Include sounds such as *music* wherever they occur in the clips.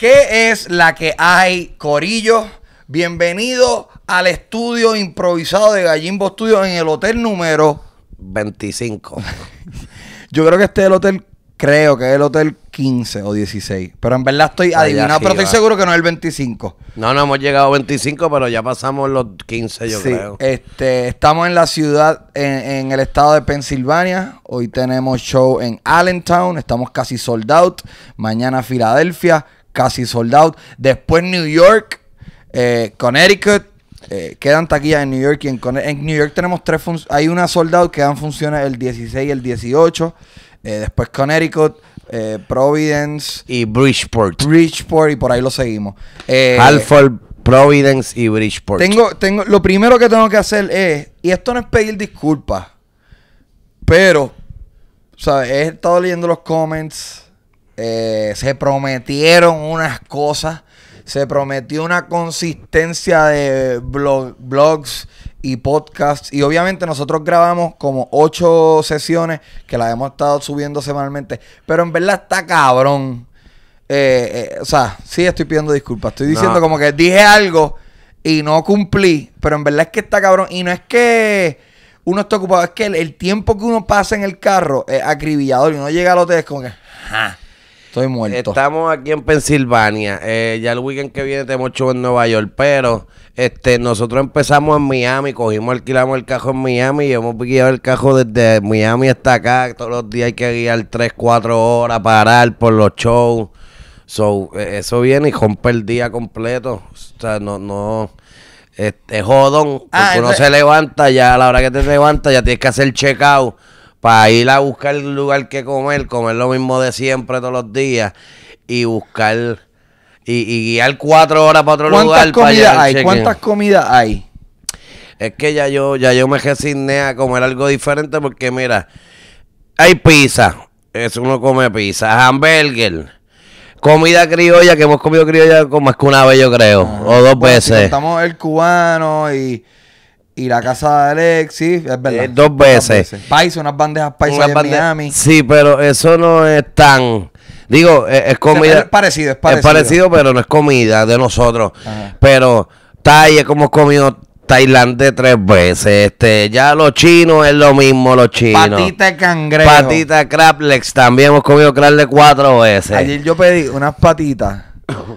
¿Qué es la que hay, Corillo? Bienvenido al estudio improvisado de Gallimbo Studios en el hotel número 25. *laughs* Yo creo que este es el hotel, creo que es el hotel 15 o 16. Pero en verdad estoy adivinado, pero estoy seguro que no es el 25. No, no hemos llegado a 25, pero ya pasamos los 15, yo creo. Este, estamos en la ciudad, en, el estado de Pensilvania. Hoy tenemos show en Allentown. Estamos casi sold out. Mañana Filadelfia casi sold out. Después New York, eh, Connecticut. Eh, quedan taquillas en New York y en, New York tenemos tres Hay una soldado que dan funciones el 16 y el 18. Eh, después Connecticut, Providence. Y Bridgeport. Bridgeport y por ahí lo seguimos. Halford, Providence y Bridgeport. Tengo, tengo, lo primero que tengo que hacer es, y esto no es pedir disculpas, pero, ¿sabes? He estado leyendo los comments eh, se prometieron unas cosas. Se prometió una consistencia de blogs y podcasts. Y obviamente nosotros grabamos como ocho sesiones que las hemos estado subiendo semanalmente. Pero en verdad está cabrón. Eh, eh, o sea, sí estoy pidiendo disculpas. Estoy diciendo como que dije algo y no cumplí. Pero en verdad es que está cabrón. Y no es que uno esté ocupado. Es que el, tiempo que uno pasa en el carro es acribillador. Y uno llega al hotel es como que... Estoy muerto. Estamos aquí en Pensilvania. Eh, ya el weekend que viene tenemos show en Nueva York, pero este nosotros empezamos en Miami, cogimos, alquilamos el cajo en Miami y hemos guiado el cajo desde Miami hasta acá. Todos los días hay que guiar 3, 4 horas, parar por los shows. Eh, eso viene y rompe el día completo. O sea, no, no. Este jodón, ah, porque uno se levanta ya, a la hora que te levantas ya tienes que hacer check out para ir a buscar el lugar que comer, comer lo mismo de siempre todos los días y buscar y, guiar cuatro horas para otro lugar. hay? ¿Cuántas comidas hay? Es que ya yo, ya yo me resigné a comer algo diferente porque mira, hay pizza, eso uno come pizza, hamburger comida criolla, que hemos comido criolla como más que una vez, yo creo, o dos veces. estamos el cubano y y la casa de Alexis, es verdad. Eh, dos veces. Paisa, unas bandejas paisa en Miami. Sí, pero eso no es tan... Digo, eh, es, comida... es parecido, es parecido. Es parecido, pero no es comida de nosotros. Pero Thai es como comido tailandés tres veces. Este, ya los chinos es lo mismo, los chinos. Patita de cangrejo. Patita también hemos comido crablex cuatro veces. Ayer yo pedí unas patitas.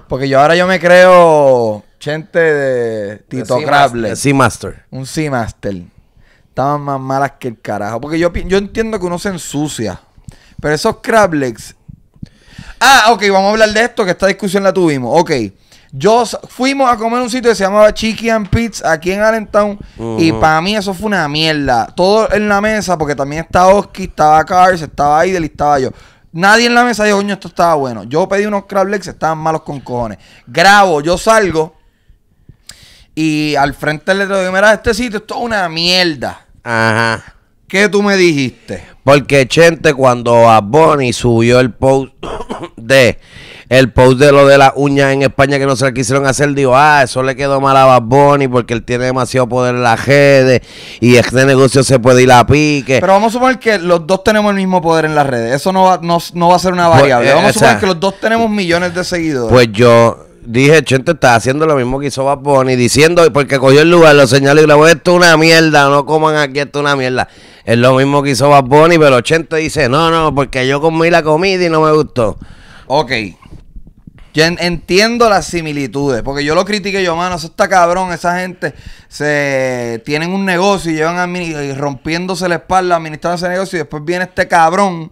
Porque yo ahora yo me creo Gente de Tito Crable. Un C-Master. Estaban más malas que el carajo. Porque yo, yo entiendo que uno se ensucia. Pero esos Crablex. Ah, ok, vamos a hablar de esto, que esta discusión la tuvimos. Ok. Yo fuimos a comer un sitio que se llamaba Chicky and pits aquí en Allentown. Y para mí eso fue una mierda. Todo en la mesa, porque también estaba Oski, estaba Cars, estaba ahí, y estaba yo. Nadie en la mesa dijo, coño, esto estaba bueno. Yo pedí unos crab estaban malos con cojones. Grabo, yo salgo. Y al frente le digo, mira, este sitio es toda una mierda. Ajá. ¿Qué tú me dijiste? Porque Chente cuando a Bonnie subió el post *coughs* de el post de lo de las uñas en España que no se le quisieron hacer, dijo, ah, eso le quedó mal a Bad porque él tiene demasiado poder en la redes y este negocio se puede ir a pique. Pero vamos a suponer que los dos tenemos el mismo poder en las redes. Eso no va, no, va a ser una variable. Pues, vamos a eh, suponer que los dos tenemos millones de seguidores. Pues yo, dije, Chente está haciendo lo mismo que hizo Bad diciendo, porque cogió el lugar, lo señaló y dijo, esto es una mierda, no coman aquí, esto es una mierda. Es lo mismo que hizo Bad pero Chente dice, no, no, porque yo comí la comida y no me gustó. Ok. Yo entiendo las similitudes, porque yo lo critiqué yo, mano, eso está cabrón, esa gente se tienen un negocio y llevan a y rompiéndose la espalda administrando ese negocio y después viene este cabrón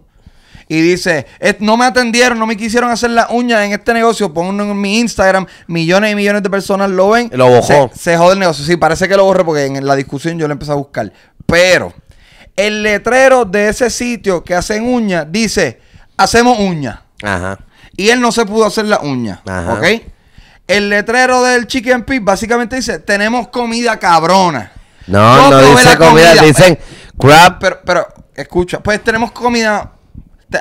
y dice, no me atendieron, no me quisieron hacer la uña en este negocio, Pongo en mi Instagram, millones y millones de personas lo ven. Lo borró. Se, jode el negocio. Sí, parece que lo borré porque en la discusión yo lo empecé a buscar. Pero el letrero de ese sitio que hacen uñas dice, hacemos uñas. Ajá. Y él no se pudo hacer la uña. Ajá. ¿Ok? El letrero del Chicken Pit básicamente dice, tenemos comida cabrona. No, no, dice comida, dicen crap. Pero, pero, escucha, pues tenemos comida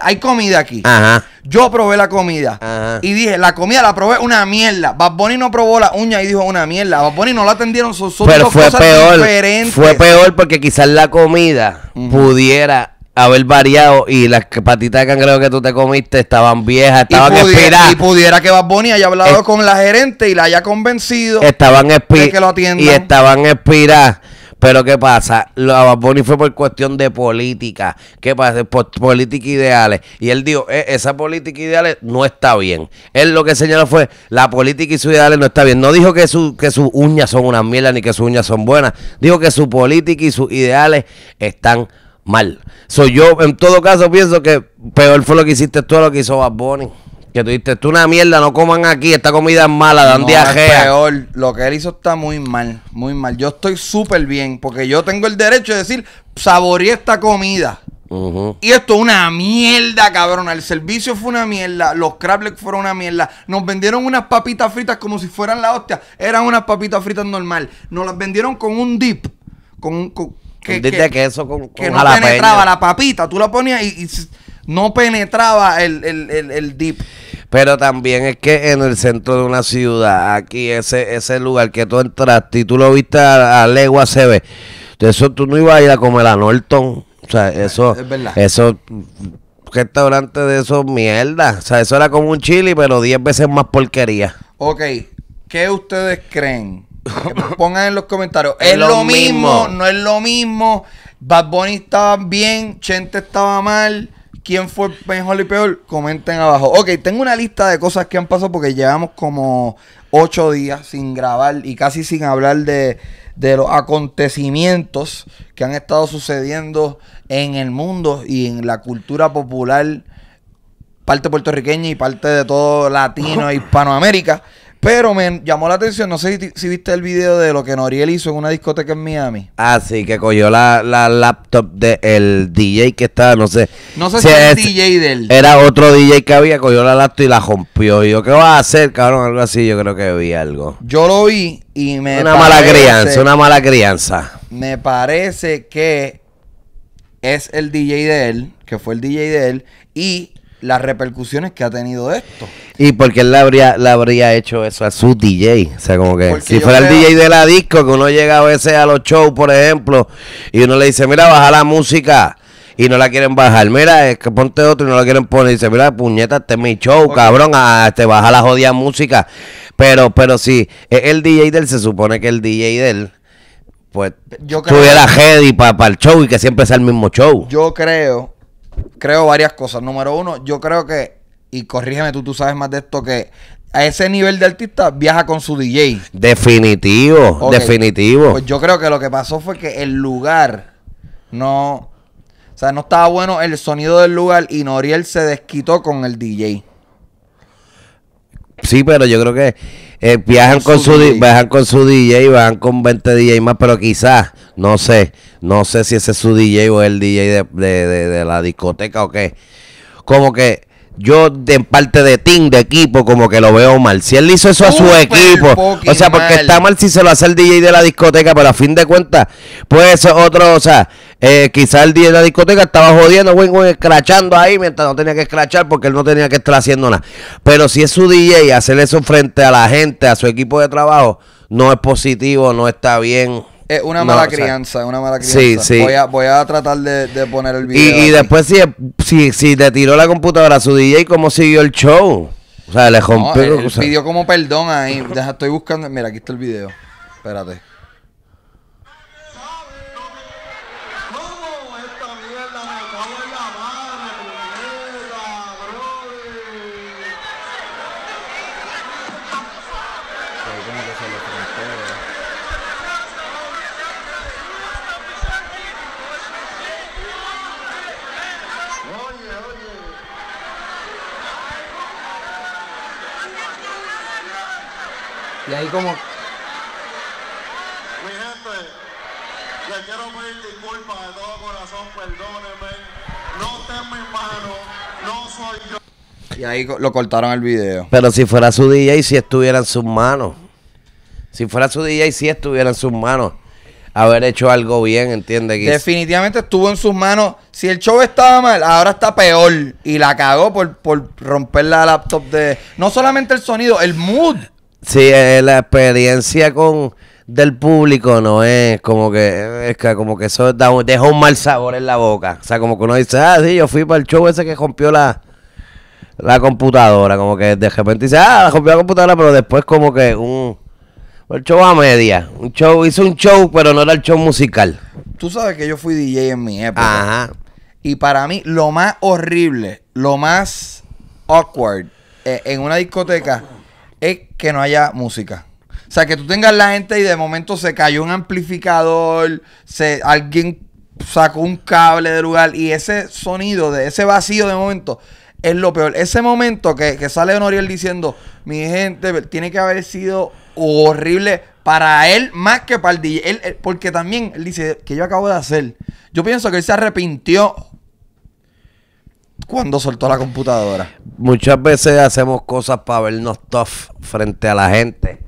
hay comida aquí. Ajá. Yo probé la comida. Y dije, la comida la probé una mierda. Bad no probó la uña y dijo una mierda. Bad no la atendieron, sus Pero fue peor, Fue peor porque quizás la comida pudiera haber variado y las patitas de cangrejo que tú te comiste estaban viejas, estaban y Y pudiera que Bad haya hablado con la gerente y la haya convencido estaban expiradas Y estaban expiradas. Pero ¿qué pasa? Lo a Bad fue por cuestión de política. ¿Qué pasa? Por política ideales. Y él dijo, eh, esa política ideales no está bien. Él lo que señaló fue, la política y sus ideales no está bien. No dijo que, su, que sus uñas son unas mierdas ni que sus uñas son buenas. Dijo que su política y sus ideales están mal. Soy yo, en todo caso, pienso que peor fue lo que hiciste tú lo que hizo Bad Bunny. Que tú dices, tú una mierda, no coman aquí, esta comida es mala, dan no, diarrea. Peor, lo que él hizo está muy mal, muy mal. Yo estoy súper bien, porque yo tengo el derecho de decir, saboreé esta comida. Y esto es una mierda, cabrón. El servicio fue una mierda. Los legs fueron una mierda. Nos vendieron unas papitas fritas como si fueran la hostia. Eran unas papitas fritas normal. Nos las vendieron con un dip. Con, que, un que, de con, que no penetraba la papita. Tú la ponías y no penetraba el, el, deep. Pero también es que en el centro de una ciudad, aquí ese, ese lugar que tú entraste y tú lo viste a, legua se ve. eso tú no ibas a ir a comer a Norton. O sea, eso, es verdad. eso restaurante de esos mierda. O sea, eso era como un chili, pero 10 veces más porquería. Ok, ¿qué ustedes creen? *laughs* pongan en los comentarios. ¿Es, lo, mismo? mismo? ¿No es lo mismo? Bad Bunny estaba bien, Chente estaba mal. ¿Quién fue mejor y peor? Comenten abajo. Ok, tengo una lista de cosas que han pasado porque llevamos como ocho días sin grabar y casi sin hablar de, de los acontecimientos que han estado sucediendo en el mundo y en la cultura popular, parte puertorriqueña y parte de todo latino e *laughs* Hispanoamérica. Pero me llamó la atención, no sé si, viste el video de lo que Noriel hizo en una discoteca en Miami. Ah, sí, que cogió la, laptop del DJ que estaba, no sé. No sé si, es, el DJ de él. Era otro DJ que había, cogió la laptop y la rompió. Y yo, ¿qué vas a hacer, cabrón? Algo así, yo creo que vi algo. Yo lo vi y me. Una mala crianza, una mala crianza. Me parece que es el DJ de él, que fue el DJ de él, y las repercusiones que ha tenido esto. ¿Y porque él le habría, habría hecho eso a su DJ? O sea, como que si fuera el DJ de la disco, que uno llega a veces a los shows, por ejemplo, y uno le dice, mira, baja la música. Y no la quieren bajar. Mira, es que ponte otro y no la quieren poner. Y dice, mira, puñeta, este es mi show, cabrón. Ah, te este, baja la jodida música. Pero, pero si el DJ del se supone que el DJ del él, pues, yo creo... tuviera heady para el show y que siempre sea el mismo show. Yo creo creo varias cosas. Número uno, yo creo que, y corrígeme tú, tú sabes más de esto, que a ese nivel de artista viaja con su DJ. Definitivo, definitivo. Pues yo creo que lo que pasó fue que el lugar no... O sea, no estaba bueno el sonido del lugar y Noriel se desquitó con el DJ. Sí, pero yo creo que eh, viajan con, su, DJ. viajan con su DJ, van con 20 DJ más, pero quizás, no sé, no sé si ese es su DJ o el DJ de la discoteca o qué. Como que yo de parte de team, de equipo, como que lo veo mal. Si él hizo eso a su equipo, o sea, porque está mal si se lo hace el DJ de la discoteca, pero a fin de cuentas, pues otro, o sea, eh, quizás el DJ de la discoteca estaba jodiendo, güey, güey, escrachando ahí mientras no tenía que escrachar porque él no tenía que estar haciendo nada. Pero si es su DJ, hacer eso frente a la gente, a su equipo de trabajo, no es positivo, no está bien. Es una mala crianza, es una mala crianza. Voy a, tratar de, poner el video. Y, y después, si, si, si te tiró la computadora a su DJ, ¿cómo siguió el show? O sea, le rompió. pidió como perdón ahí. estoy buscando. Mira, aquí está el video. Espérate. Y ahí como... Mi gente, le quiero pedir disculpas de todo corazón, perdónenme. No mis manos, no soy yo. Y ahí lo cortaron el video. Pero si fuera su DJ, si estuviera en sus manos. Si fuera su DJ, si estuviera en sus manos. Haber hecho algo bien, entiende. Definitivamente estuvo en sus manos. Si el show estaba mal, ahora está peor. Y la cagó por, por romper la laptop de. No solamente el sonido, el mood. Sí, eh, la experiencia con del público no es como que es que como que eso deja un mal sabor en la boca. O sea, como que uno dice, ah, sí, yo fui para el show ese que rompió la, la computadora. Como que de repente dice, ah, rompió la computadora, pero después como que un, el show a media. Un show, hizo un show, pero no era el show musical. Tú sabes que yo fui DJ en mi época. Ajá. Y para mí, lo más horrible, lo más awkward eh, en una discoteca es que no haya música. O sea, que tú tengas la gente y de momento se cayó un amplificador, se, alguien sacó un cable del lugar y ese sonido, de ese vacío de momento, es lo peor. Ese momento que, que sale Honoriel diciendo, mi gente, tiene que haber sido horrible para él más que para el DJ. porque también él dice, que yo acabo de hacer? Yo pienso que él se arrepintió cuando soltó la computadora? Muchas veces hacemos cosas para vernos tough frente a la gente.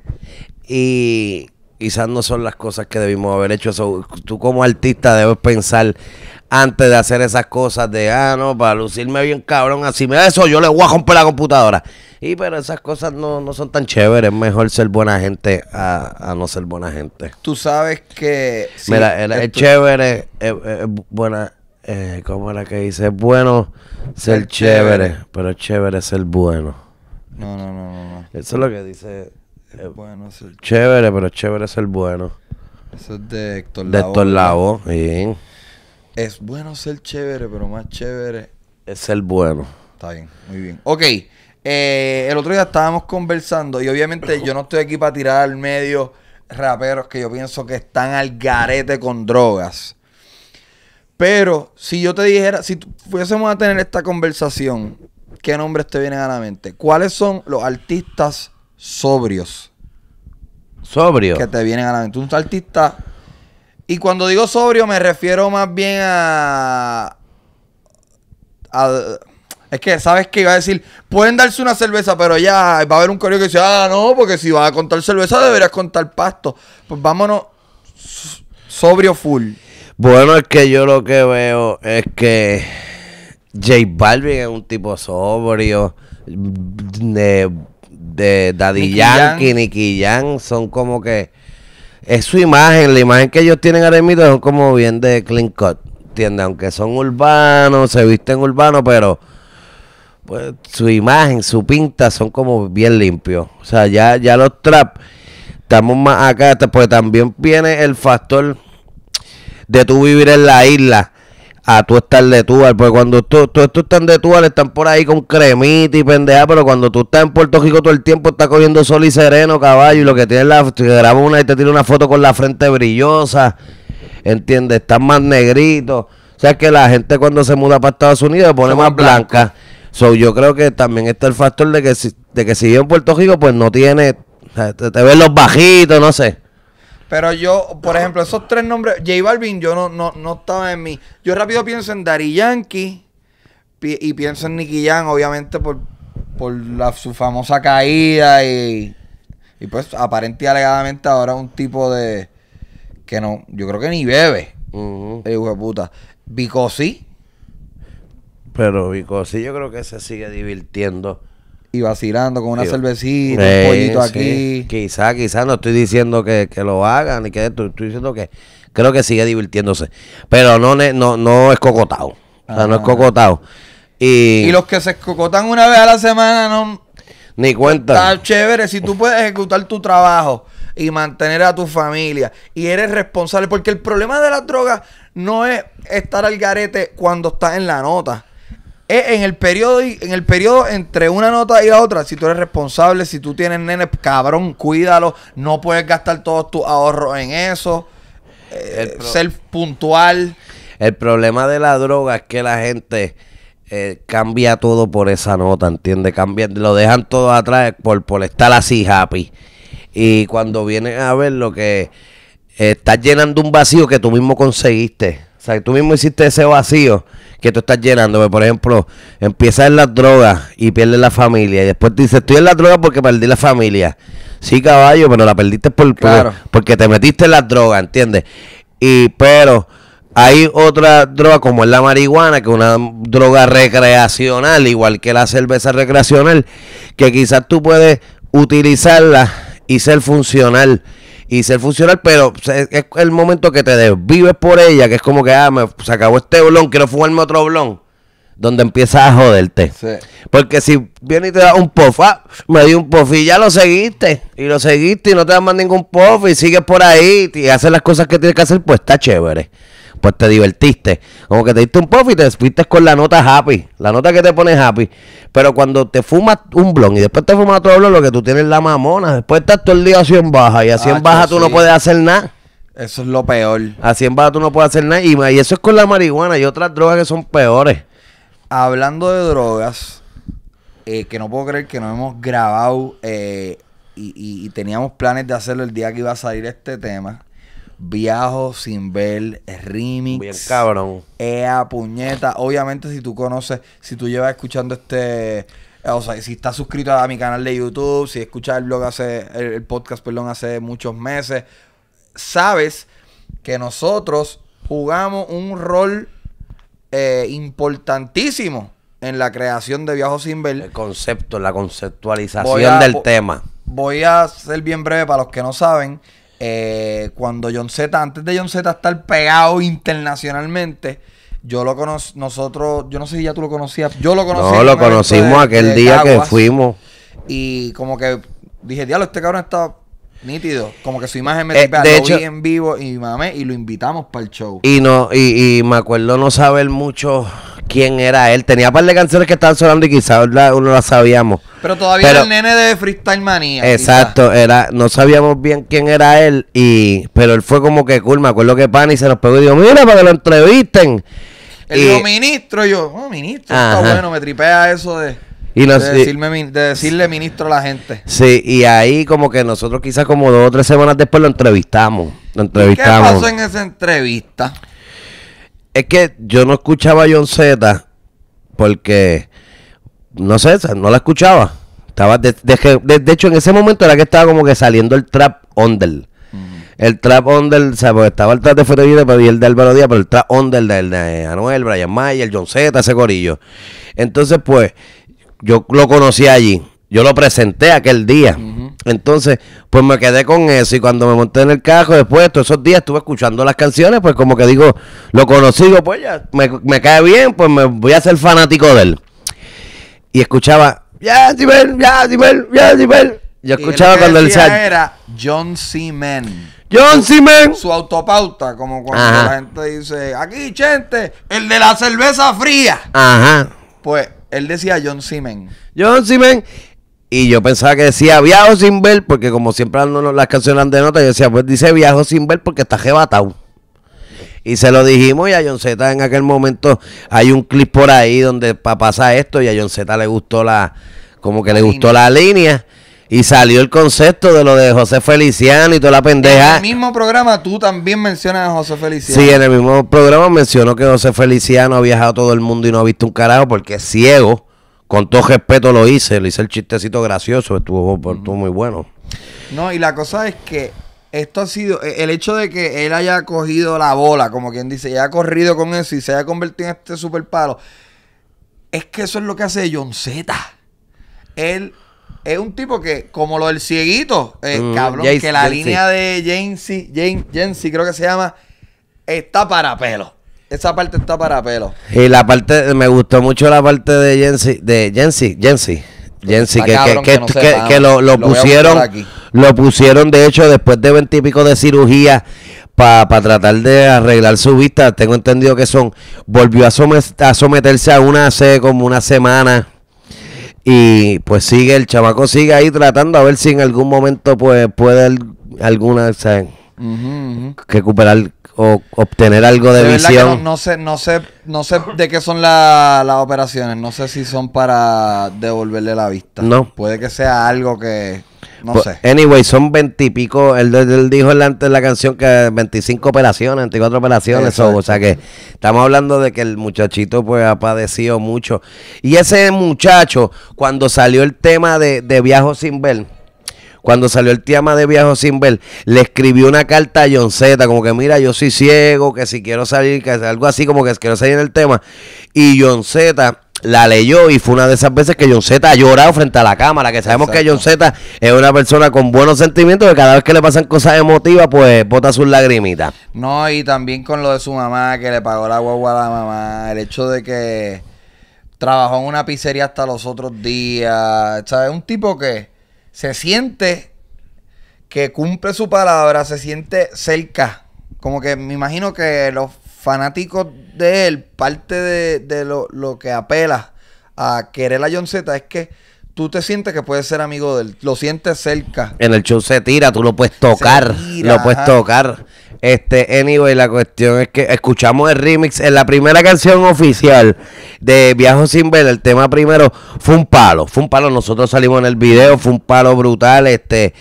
Y quizás no son las cosas que debimos haber hecho. tú como artista debes pensar antes de hacer esas cosas de, ah, no, para lucirme bien cabrón, así me da eso, yo le voy a romper la computadora. Y pero esas cosas no, no son tan chéveres, es mejor ser buena gente a, no ser buena gente. Tú sabes que... Mira, es, chévere, es, buena eh, como la que dice, es bueno ser, chévere, chévere, chévere, pero es chévere ser bueno. No, no, no, no. Eso es lo que dice. Es eh, bueno ser chévere, pero es chévere ser bueno. Eso es de Héctor Lavo. De Héctor Lavo, bien. Es bueno ser chévere, pero más chévere es ser bueno. Está bien, muy bien. Ok, eh, el otro día estábamos conversando y obviamente yo no estoy aquí para tirar al medio raperos que yo pienso que están al garete con drogas. Pero si yo te dijera, si fuésemos a tener esta conversación, ¿qué nombres te vienen a la mente? ¿Cuáles son los artistas sobrios? Sobrio. Que te vienen a la mente. Un artista. Y cuando digo sobrio, me refiero más bien a. es que, ¿sabes qué? Iba a decir, pueden darse una cerveza, pero ya va a haber un correo que dice, ah, no, porque si vas a contar cerveza deberías contar pasto. Pues vámonos sobrio full. Bueno, es que yo lo que veo es que J Balvin es un tipo sobrio. Mm, de, de Daddy Yankee, son como que. Es su imagen, la imagen que ellos tienen ahora mismo son como bien de clean cut. ¿Entiendes? Aunque son urbanos, se visten urbanos, pero. Pues, su imagen, su pinta son como bien limpios. O sea, ya, ya los trap estamos más acá, porque también viene el factor de tu vivir en la isla a tu estar de tú, Porque cuando tú, tú, tú estás de tú, están por ahí con cremita y pendeja. Pero cuando tú estás en Puerto Rico todo el tiempo, Estás cogiendo sol y sereno, caballo. Y lo que tienes la. Te graba una y te tira una foto con la frente brillosa. ¿Entiendes? Estás más negrito. O sea, que la gente cuando se muda para Estados Unidos se pone más blanca. yo creo que también está el factor de que si, que si vive en Puerto Rico, pues no tiene. Te, te ven los bajitos, no sé. Pero yo, por ejemplo, esos tres nombres, J Balvin, yo no, no, no estaba en mí. Yo rápido pienso en Dari Yankee y pienso en Nicky Jan, obviamente, por, su famosa caída y, pues aparente alegadamente ahora un tipo de que no, yo creo que ni bebe. Uh Hijo de puta. sí. Pero sí, yo creo que se sigue divirtiendo y vacilando con una cervecita, un pollito aquí. Quizá, quizá no estoy diciendo que, lo hagan, y que estoy, diciendo que creo que sigue divirtiéndose. Pero no, no, es cocotado. O sea, no es ah. cocotado. Y, los que se cocotan una vez a la semana no... Ni cuenta. Está chévere si tú puedes ejecutar tu trabajo y mantener a tu familia y eres responsable. Porque el problema de la droga no es estar al garete cuando estás en la nota en el periodo en el periodo entre una nota y la otra, si tú eres responsable, si tú tienes nene, cabrón, cuídalo, no puedes gastar todos tus ahorros en eso, eh, ser puntual. El problema de la droga es que la gente eh, cambia todo por esa nota, ¿entiendes? lo dejan todo atrás por, por estar así happy. Y cuando vienen a ver lo que eh, estás llenando un vacío que tú mismo conseguiste. O sea, tú mismo hiciste ese vacío que tú estás llenando. Pues, por ejemplo, empiezas en las drogas y pierdes la familia. Y después dices, estoy en las drogas porque perdí la familia. Sí, caballo, pero la perdiste por, porque te metiste en las drogas, ¿entiendes? Y pero hay otra droga como es la marihuana, que es una droga recreacional, igual que la cerveza recreacional, que quizás tú puedes utilizarla y ser funcional y ser funcional, pero es el momento que te desvives por ella, que es como que, ah, me, se acabó este blon, quiero fumarme otro blon, donde empiezas a joderte. Porque si viene y te da un pof, ah, me dio un pof y ya lo seguiste, y lo seguiste y no te dan más ningún puff y sigues por ahí y haces las cosas que tienes que hacer, pues está chévere. Pues te divertiste. Como que te diste un puff y te fuiste con la nota happy, la nota que te pone happy. Pero cuando te fumas un blon y después te fumas otro blon, lo que tú tienes es la mamona. Después estás todo el día así en baja y así en baja tú no puedes hacer nada. Eso es lo peor. Así en baja tú no puedes hacer nada. Y, eso es con la marihuana y otras drogas que son peores. Hablando de drogas, eh, que no puedo creer que no hemos grabado eh, y, teníamos planes de hacerlo el día que iba a salir este tema. Viajo sin ver remix. cabrón. Ea, puñeta. Obviamente, si tú conoces, si tú llevas escuchando este. O sea, si estás suscrito a mi canal de YouTube, si escuchas el blog hace, el, podcast, perdón, hace muchos meses, sabes que nosotros jugamos un rol eh, importantísimo en la creación de Viajo sin ver. El concepto, la conceptualización del tema. Voy a ser bien breve para los que no saben. Eh, cuando John Z, antes de John Z estar pegado internacionalmente, yo lo conocí, nosotros, yo no sé si ya tú lo conocías, yo lo conocí. No, lo conocimos aquel día que fuimos. Y como que dije, diablo, este cabrón está nítido. Como que su imagen me eh, ah, en vivo y mame y lo invitamos para el show. Y no, y, me acuerdo no saber mucho quién era él. Tenía un par de canciones que estaban sonando y quizás uno las sabíamos. Pero todavía era el nene de Freestyle Manía. Exacto, era, no sabíamos bien quién era él, y, pero él fue como que cool, me acuerdo que Pani se nos pegó y dijo, mira, para que lo entrevisten. el dijo, ministro, yo, oh, ministro, está bueno, me tripea eso de... decirle ministro a la gente. Sí, y ahí como que nosotros quizás como dos o tres semanas después lo entrevistamos. Lo entrevistamos. ¿Qué pasó en esa entrevista? Es que yo no escuchaba a John Z porque no sé, no la escuchaba. Estaba de, hecho, en ese momento era que estaba como que saliendo el trap Ondel, El trap Ondel o pues, estaba el trap de Vida y el de Álvaro Díaz, pero el trap Ondel del de Anuel, Brian Mayer, John Z, ese gorillo Entonces, pues, yo lo conocí allí. Yo lo presenté aquel día. Entonces, pues me quedé con eso. Y cuando me monté en el carro, después, todos esos días estuve escuchando las canciones, pues como que digo, lo conocí, pues ya, me, me cae bien, pues me voy a ser fanático de él y escuchaba, ya, ven ya, ven ya, ven Yo escuchaba cuando él salía era John Simen John Simen Su autopauta, como cuando la gente dice, aquí, gente, el de la cerveza fría. Ajá. Pues él decía John Simen John Simen Y yo pensaba que decía viajo sin ver, porque como siempre las canciones de nota, yo decía, pues dice viajo sin ver porque está jebatado y se lo dijimos y a John Z en aquel momento hay un clip por ahí donde pasa esto y a John Z le gustó la, como que le gustó la línea. Y salió el concepto de lo de José Feliciano y toda la pendeja. En el mismo programa tú también mencionas a José Feliciano. Sí, en el mismo programa mencionó que José Feliciano ha viajado a todo el mundo y no ha visto un carajo porque es ciego. Con todo respeto lo hice, le hice el chistecito gracioso, estuvo, estuvo muy bueno. No, y la cosa es que esto ha sido e, el hecho de que él haya cogido la bola, como quien dice, y haya corrido con eso y se haya convertido en este super palo. Es que eso es lo que hace John Z. Él es un tipo que, como lo del cieguito, eh, mm, cabrón, que la línea de Jensi, creo que se llama, está para pelo. Esa parte está para pelo. Y la parte, me gustó mucho la parte de Jensi, de Jensi, Jensi. Jency que, que, lo, lo pusieron lo pusieron, de hecho, después de típico de cirugía para tratar de arreglar su vista. Tengo entendido que son. Volvió a, someterse a una hace como una semana. Y pues sigue, el chamaco sigue ahí tratando a ver si en algún momento pues puede alguna, recuperar o obtener algo de, visión. No, sé, no sé, no sé de qué son las operaciones. No sé si son para devolverle la vista. No. Puede que sea algo que no pues, sé. Anyway, son veintipico. Él, él, dijo en la, en la canción que 25 operaciones, 24 operaciones. o sea que estamos hablando de que el muchachito pues ha padecido mucho. Y ese muchacho, cuando salió el tema de, de Viajo sin ver, cuando salió el tema de Viajo sin ver, le escribió una carta a John Z, como que mira, yo soy ciego, que si quiero salir, que algo así, como que quiero salir en el tema. Y John Z la leyó y fue una de esas veces que John Z ha llorado frente a la cámara, que sabemos que John Z es una persona con buenos sentimientos, que cada vez que le pasan cosas emotivas, pues bota sus lagrimitas. No, y también con lo de su mamá, que le pagó la guagua a la mamá, el hecho de que trabajó en una pizzería hasta los otros días, ¿sabes? Un tipo que se siente que cumple su palabra, se siente cerca. Como que me imagino que los fanáticos de él, parte de, lo, que apela a querer a John Z es que tú te sientes que puedes ser amigo de él, lo sientes cerca. En el show se tira, tú lo puedes tocar, lo puedes tocar. Este, anyway, la cuestión es que escuchamos el remix en la primera canción oficial de Viajo sin ver. El tema primero fue un palo, fue un palo. Nosotros salimos en el video, fue un palo brutal. Este,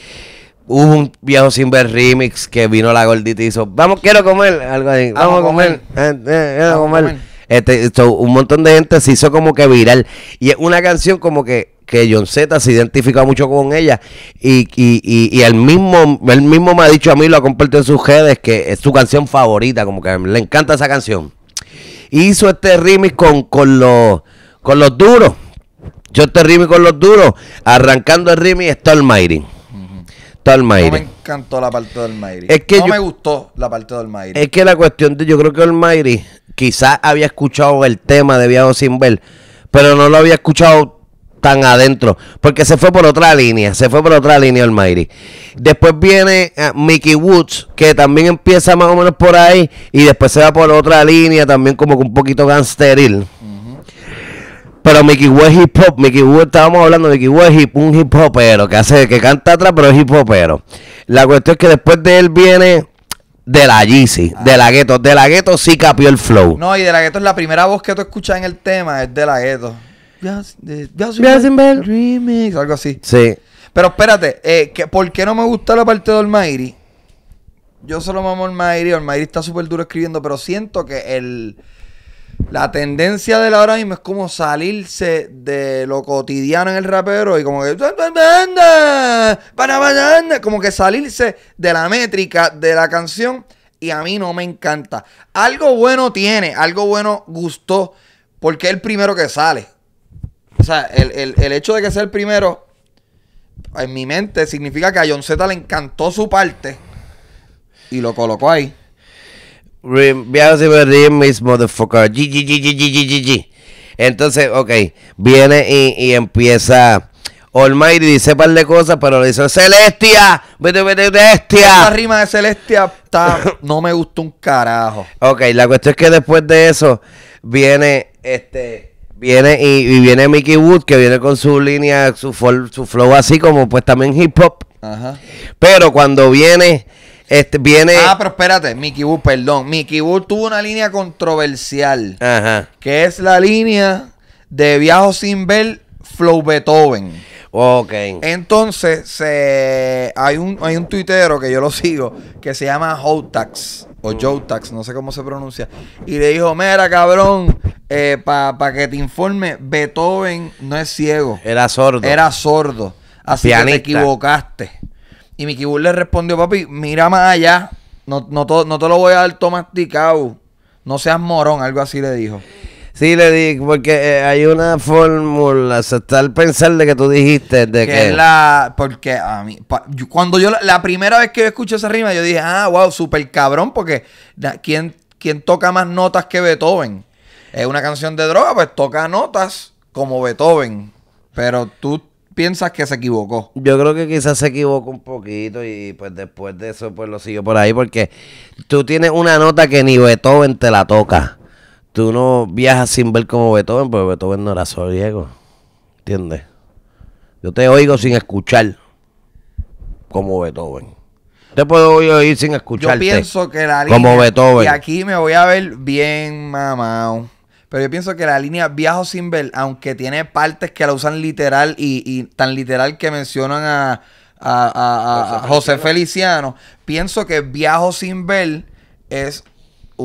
hubo un Viajo sin ver remix que vino la gordita y hizo, vamos, quiero comer, algo así, vamos, a comer, comer. Este, un montón de gente se hizo como que viral. Y es una canción como que que John Z se identifica mucho con ella y, y, él, mismo, mismo me ha dicho a mí, lo ha compartido en sus redes, que es su canción favorita, como que le encanta esa canción. Hizo este remix con, con, los, con los duros. Yo este remix con los duros, arrancando el remix está mairi. No me encantó la parte del que no me gustó la parte del Mayri. Es que la cuestión de, yo creo que el mairi quizás había escuchado el tema de Viajo sin pero no lo había escuchado tan adentro. Porque se fue por otra línea, se fue por otra línea el Almighty. Después viene eh, Mickey Woods, que también empieza más o menos por ahí. Y después se va por otra línea, también como que un poquito gangsteril. Pero Mickey Woods hip hop, Mickey Woods, estábamos hablando de Mickey Woods hip, un hip hopero, que hace, que canta atrás, pero es hip hopero. La cuestión es que después de él viene de la Yeezy, ah. de la gueto. De la gueto sí capió el flow. No, y de la Ghetto es la primera voz que tú escuchas en el tema, es de la gueto. Bell Remix, algo así. Sí. Pero espérate, eh, ¿por qué no me gusta la parte de Olmairi? Yo solo mamo Mayri, el Olmairi está súper duro escribiendo, pero siento que el... La tendencia de la ahora mismo es como salirse de lo cotidiano en el rapero y como que. Como que salirse de la métrica de la canción y a mí no me encanta. Algo bueno tiene, algo bueno gustó porque es el primero que sale. O sea, el, hecho de que sea el primero, en mi mente, significa que a John Z le encantó su parte y lo colocó ahí. Beyoncé me motherfucker. Entonces, ok, viene y, y empieza. Almighty dice un par de cosas, pero le dice Celestia, vete, vete, Celestia. La rima de Celestia ta, *laughs* no me gusta un carajo. Ok, la cuestión es que después de eso viene este Viene y, viene Mickey Wood, que viene con su línea, su, flow así como pues también hip hop. Pero cuando viene, este, viene... Ah, pero espérate, Mickey Wood, perdón. Mickey Wood tuvo una línea controversial. Ajá. Que es la línea de Viajo sin ver Flow Beethoven. Ok. Entonces, se, hay, un, hay un tuitero que yo lo sigo que se llama Hotax o Tax, no sé cómo se pronuncia, y le dijo, mira cabrón, eh, para que te informe, Beethoven no es ciego. Era sordo. Era sordo. Así que te equivocaste. Y Mickey Bull le respondió, papi, mira más allá, no, no, no te lo voy a dar todo no seas morón, algo así le dijo. Sí, le dije, porque eh, hay una fórmula, o está el pensar de que tú dijiste de que... la, porque a mí, cuando yo, la, primera vez que yo escuché esa rima, yo dije, ah, wow, súper cabrón, porque ¿quién, toca más notas que Beethoven? Es una canción de droga, pues toca notas como Beethoven, pero tú piensas que se equivocó. Yo creo que quizás se equivocó un poquito y pues después de eso pues lo sigo por ahí porque tú tienes una nota que ni Beethoven te la toca tú no viajas sin ver como Beethoven, porque Beethoven no era soriego. ¿Entiendes? Yo te oigo sin escuchar como Beethoven. Te puedo oír sin escuchar. Yo pienso que la línea. Como Beethoven. Y aquí me voy a ver bien mamado. Pero yo pienso que la línea Viajo sin ver, aunque tiene partes que la usan literal y, tan literal que mencionan a, José Feliciano, pienso que Viajo sin ver es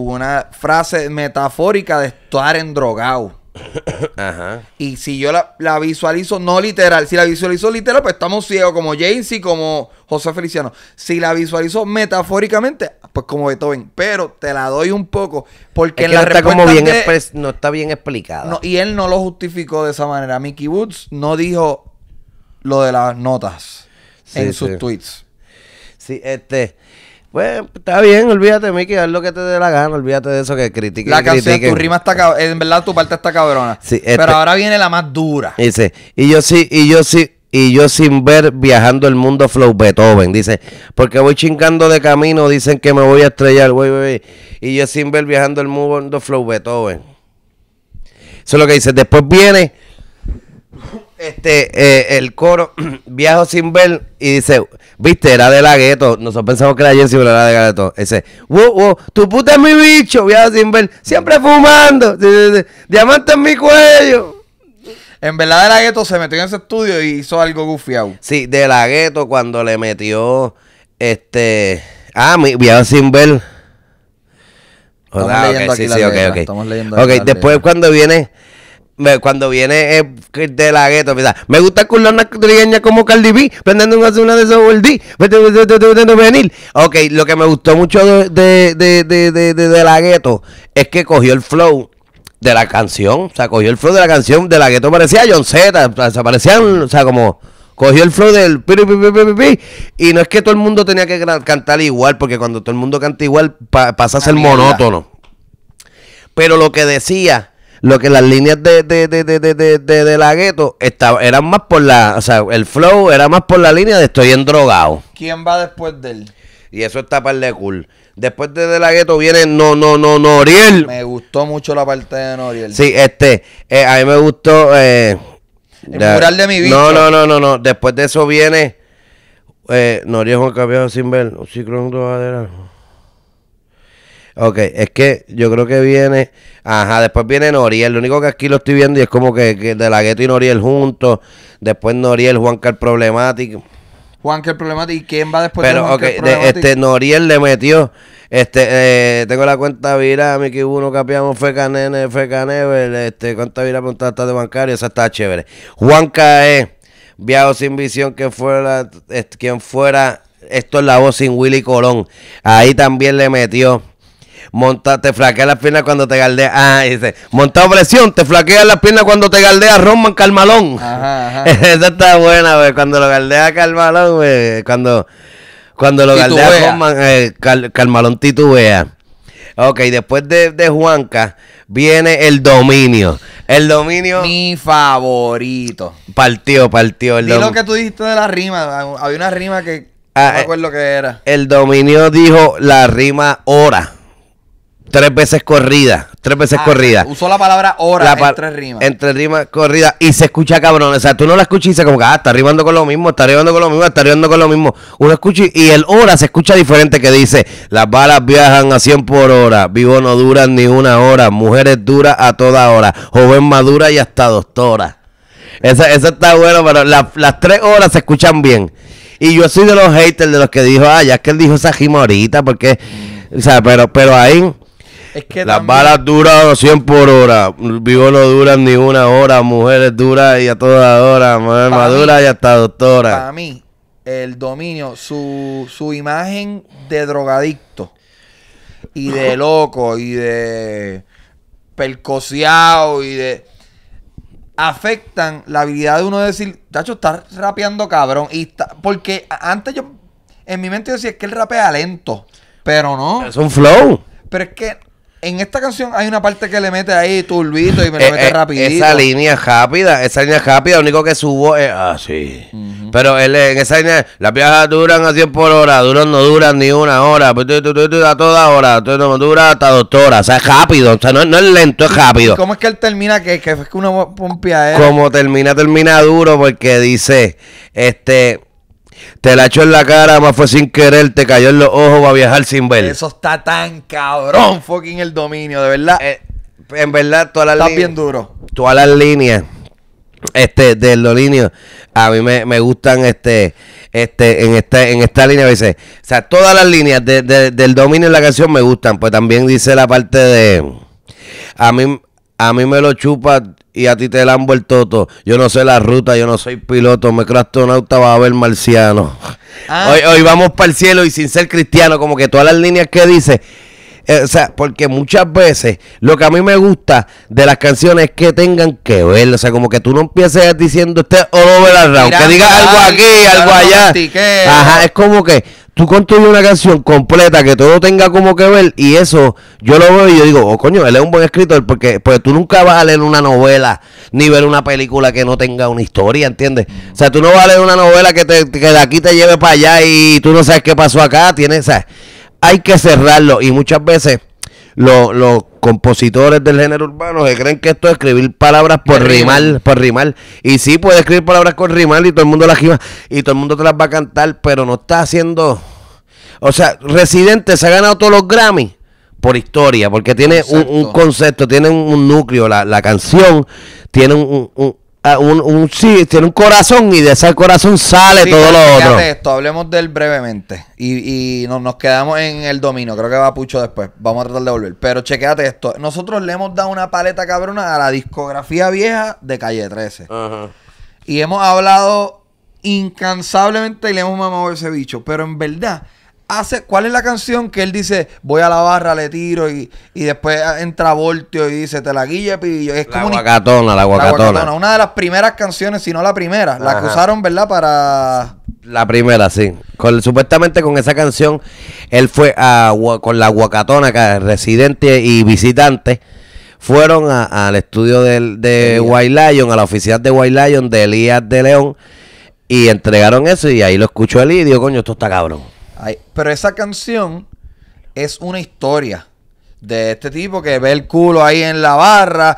una frase metafórica de estar endrogado. *coughs* Ajá. Y si yo la, visualizo, no literal, si la visualizo literal, pues estamos ciegos, como Jaycee, como José Feliciano. Si la visualizo metafóricamente, pues como Beethoven. Pero te la doy un poco, porque la está como bien no está bien explicada. y él no lo justificó de esa manera. Mickey Woods no dijo lo de las notas en sus tweets. Sí, este. Pues, está bien, olvídate, Mickey, haz lo que te dé la gana, olvídate de eso que critique. La canción, tu rima está cabrona, eh, en verdad tu parte está cabrona. pero este ahora viene la más dura. Dice, y yo sí, y yo sí, y yo sin ver viajando el mundo flow Beethoven, dice, porque voy chingando de camino, dicen que me voy a estrellar, güey, güey, y yo sin ver viajando el mundo flow Beethoven. Eso es lo que dice, después viene este, eh, el coro, *clears throat* viajo sin ver, y dice, viste, era de la gueto. Nosotros pensamos que era Jensi, pero era de la gueto. wow, tu puta es mi bicho, viajo sin ver, siempre fumando, diamante en mi cuello. En verdad, de la gueto se metió en ese estudio y hizo algo gufiado. Sí, de la gueto cuando le metió, este, ah, viajo sin ver. Estamos leyendo aquí después cuando viene cuando viene eh, de la gueto, me, me gusta una trigueña como Cardi B, prendiendo una de esas D, venir. Ok, lo que me gustó mucho de, la gueto es que cogió el flow de la canción, o sea, cogió el flow de la canción de la gueto, parecía John Z, o sea, parecían, o sea, como cogió el flow del y no es que todo el mundo tenía que cantar igual, porque cuando todo el mundo canta igual pasa a ser monótono. Pero lo que decía lo que las líneas de, de, de, de, de, de, de la gueto estaba, eran más por la, o sea, el flow era más por la línea de estoy en drogado. ¿Quién va después de él? Y eso está el de cool. Después de, de la gueto viene No, No, No, Noriel. Me gustó mucho la parte de Noriel. Sí, este, eh, a mí me gustó... Eh, el mural de mi vida. No, no, no, no, no. Después de eso viene eh, Noriel Juan cabello sin ver. Un ciclón de Ok, es que yo creo que viene. Ajá, después viene Noriel. Lo único que aquí lo estoy viendo y es como que, de la gueto y Noriel juntos. Después Noriel, Juanca el problemático. Juanca el problemático. ¿Y quién va después de Juanca, okay, este Noriel le metió. Este, eh, tengo la cuenta mi Miki uno capiamos, feca nene, feca never. Este, cuenta vira, hasta de bancario. Esa está chévere. Juanca es. viajo sin visión, que fuera, quien fuera, esto es la voz sin Willy Colón. Ahí también le metió monta, te flaquea las piernas cuando te galdea. Ah, dice, monta presión, te flaquea las piernas cuando te galdea Roman Calmalón. *laughs* Esa está buena, güey. Cuando lo galdea Carmalón, güey. Cuando, cuando lo galdeas galdea Roman, eh, Carmalón titubea. Ok, después de, de Juanca viene el dominio. El dominio. Mi favorito. Partió, partió. El lo que tú dijiste de la rima. Había una rima que. Ah, no eh, qué era. El dominio dijo la rima hora tres veces corrida. Tres veces ah, corrida. Usó la palabra hora entre rimas. Entre rimas, corrida. Y se escucha cabrón. O sea, tú no la escuchas y dices como que, ah, está rimando con lo mismo, está rimando con lo mismo, está rimando con lo mismo. Uno escucha y el hora se escucha diferente que dice, las balas viajan a 100 por hora, vivo no duran ni una hora, mujeres duras a toda hora, joven madura y hasta doctora. Eso, eso está bueno, pero las tres horas se escuchan bien. Y yo soy de los haters, de los que dijo, ah, ya es que él dijo esa rima ahorita, porque... O sea, pero, pero ahí las balas duran 100 por hora. Vivo no duran ni una hora. Mujeres duras y a toda hora. Mujer madura y hasta doctora. Para mí, el dominio, su, imagen de drogadicto y de loco y de percociado y de afectan la habilidad de uno de decir, Tacho, está rapeando cabrón. Y porque antes yo, en mi mente decía, es que él rapea lento, pero no. Es un flow. Pero es que en esta canción hay una parte que le mete ahí turbito y me lo eh, mete eh, rapidito. Esa línea es rápida, esa línea es rápida, lo único que subo es así. Ah, Pero él, en esa línea, las viajes duran a 100 por hora, duran no duran ni una hora, pues, a toda hora, no dura hasta dos horas, o sea, es rápido, o sea, no, es lento, es rápido. ¿Cómo es que él termina que, que es que uno pompea él? Como termina, termina duro porque dice, este te la echó en la cara, más fue sin querer, te cayó en los ojos, va a viajar sin ver. Eso está tan cabrón, fucking el dominio, de verdad. Eh, en verdad, todas las líneas. bien duro. Todas las líneas. Este, del dominio. A mí me, gustan este. Este, en esta, en esta línea dice. O sea, todas las líneas del dominio en la canción me gustan. Pues también dice la parte de. A mí, a mí me lo chupa y a ti te la han vuelto todo. Yo no sé la ruta, yo no soy piloto, me creo astronauta, va a ver marciano. Ah. Hoy, hoy vamos para el cielo y sin ser cristiano, como que todas las líneas que dice eh, o sea, porque muchas veces lo que a mí me gusta de las canciones es que tengan que ver, o sea, como que tú no empieces diciendo este all la around, que digas algo aquí, algo allá. Ajá, es como que tú construyes una canción completa que todo tenga como que ver y eso yo lo veo y yo digo, oh coño, él es un buen escritor porque pues tú nunca vas a leer una novela ni ver una película que no tenga una historia, ¿entiendes? O sea, tú no vas a leer una novela que, te, que de aquí te lleve para allá y tú no sabes qué pasó acá, tienes, hay que cerrarlo. Y muchas veces los compositores del género urbano se creen que esto es escribir palabras por rimar, por rimar. Y sí puede escribir palabras con rimar y todo el mundo las y todo el mundo te las va a cantar, pero no está haciendo. O sea, Residente se ha ganado todos los Grammy por historia, porque tiene un, concepto, tiene un, núcleo, la, la, canción, tiene un Ah, un, sí, tiene un corazón y de ese corazón sale todo lo otro. Esto, hablemos del brevemente. Y, nos quedamos en el dominio. Creo que va Pucho después. Vamos a tratar de volver. Pero chequéate esto. Nosotros le hemos dado una paleta cabrona a la discografía vieja de calle 13. Y hemos hablado incansablemente y le hemos mamado ese bicho. Pero en verdad hace, ¿cuál es la canción que él dice, voy a la barra, le tiro y, después entra Voltio y dice, te la guille, pillo? Es como guacatona, la guacatona. una de las primeras canciones, si no la primera, la que usaron, ¿verdad? Para... La primera, sí. supuestamente con esa canción, él fue a, con la guacatona, residente y visitante, fueron al estudio de White Lion, a la oficina de White Lion de Elías de León, y entregaron eso y ahí lo escuchó él y dijo, coño, esto está cabrón pero esa canción es una historia de este tipo que ve el culo ahí en la barra,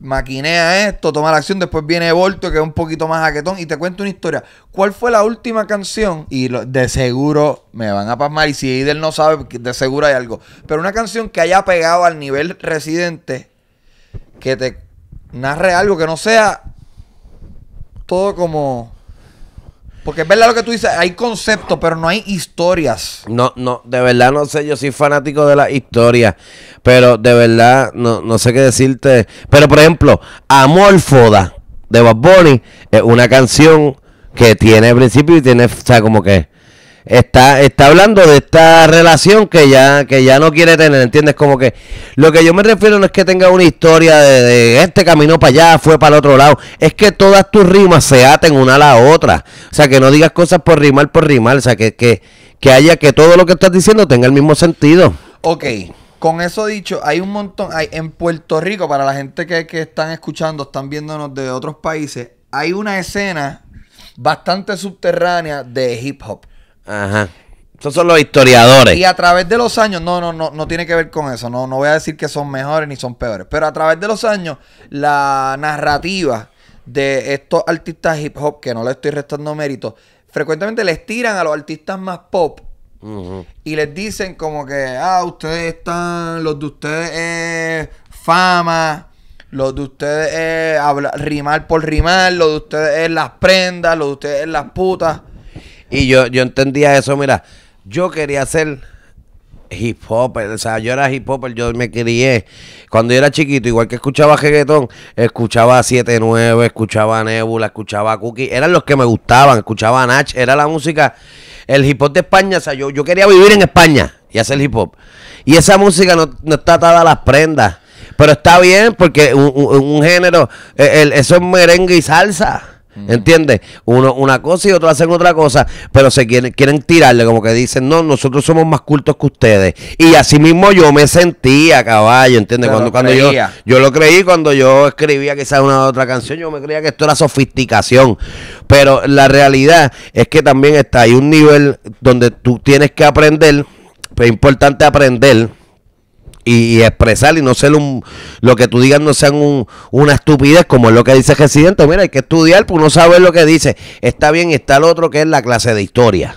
maquinea esto, toma la acción, después viene Volto que es un poquito más jaquetón y te cuenta una historia. ¿Cuál fue la última canción? Y de seguro me van a pasmar y si Idel no sabe, de seguro hay algo. Pero una canción que haya pegado al nivel residente, que te narre algo que no sea todo como porque es verdad lo que tú dices, hay conceptos, pero no hay historias. No, no, de verdad no sé, yo soy fanático de la historia, pero de verdad no, no sé qué decirte. Pero por ejemplo, Amor Foda de Bob Bunny es una canción que tiene principio y tiene, o sea, como que Está, está hablando de esta relación que ya, que ya no quiere tener, ¿entiendes? Como que lo que yo me refiero no es que tenga una historia de, este camino para allá, fue para el otro lado, es que todas tus rimas se aten una a la otra. O sea, que no digas cosas por rimar, por rimar, o sea, que, que, haya que todo lo que estás diciendo tenga el mismo sentido. Ok, con eso dicho, hay un montón, hay, en Puerto Rico, para la gente que, que están escuchando, están viéndonos de otros países, hay una escena bastante subterránea de hip hop. Ajá. Esos son los historiadores. Y a través de los años, no, no, no, no tiene que ver con eso. No, no voy a decir que son mejores ni son peores. Pero a través de los años, la narrativa de estos artistas hip hop, que no le estoy restando mérito, frecuentemente les tiran a los artistas más pop. Y les dicen como que, ah, ustedes están, los de ustedes es fama, los de ustedes es rimar por rimar, los de ustedes es las prendas, los de ustedes es las putas. Y yo, yo entendía eso, mira, yo quería hacer hip hop, o sea, yo era hip hop, yo me crié. Cuando yo era chiquito, igual que escuchaba reggaetón, escuchaba 7-9, escuchaba Nebula, escuchaba Cookie, eran los que me gustaban, escuchaba Nach, era la música, el hip hop de España, o sea, yo, yo quería vivir en España y hacer hip hop. Y esa música no, está atada a las prendas, pero está bien porque un, género, e, eso es merengue y salsa. ¿Entiendes? Uno una cosa y otro hacen otra cosa, pero se quieren, quieren tirarle, como que dicen, no, nosotros somos más cultos que ustedes. Y así mismo yo me sentía, caballo, ¿entiendes? Cuando, cuando yo, yo lo creí, cuando yo escribía quizás una otra canción, yo me creía que esto era sofisticación. Pero la realidad es que también está, hay un nivel donde tú tienes que aprender, pero pues, es importante aprender y, expresar y no ser un, lo que tú digas no sean una estupidez como es lo que dice el residente. Mira, hay que estudiar, pues no sabe lo que dice. Está bien, está el otro que es la clase de historia.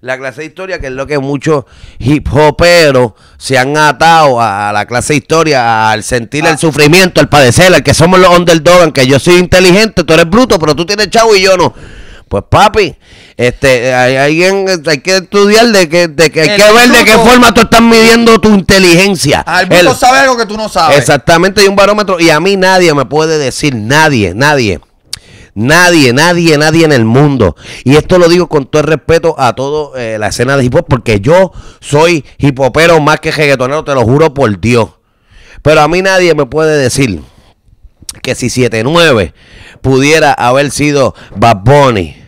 La clase de historia, que es lo que muchos hip hoperos se han atado a, la clase de historia, al sentir el ah. sufrimiento, al padecer, al que somos los underdogs, que yo soy inteligente, tú eres bruto, pero tú tienes chavo y yo no. Pues papi, este, hay alguien, hay que estudiar de que, hay que ver de qué forma tú estás midiendo tu inteligencia. Al menos sabe algo que tú no sabes. Exactamente, hay un barómetro y a mí nadie me puede decir, nadie, nadie. Nadie, nadie, nadie en el mundo. Y esto lo digo con todo el respeto a toda eh, la escena de hip hop, porque yo soy hip hopero más que reggaetonero, te lo juro por Dios. Pero a mí nadie me puede decir que si 79 pudiera haber sido Bad Bunny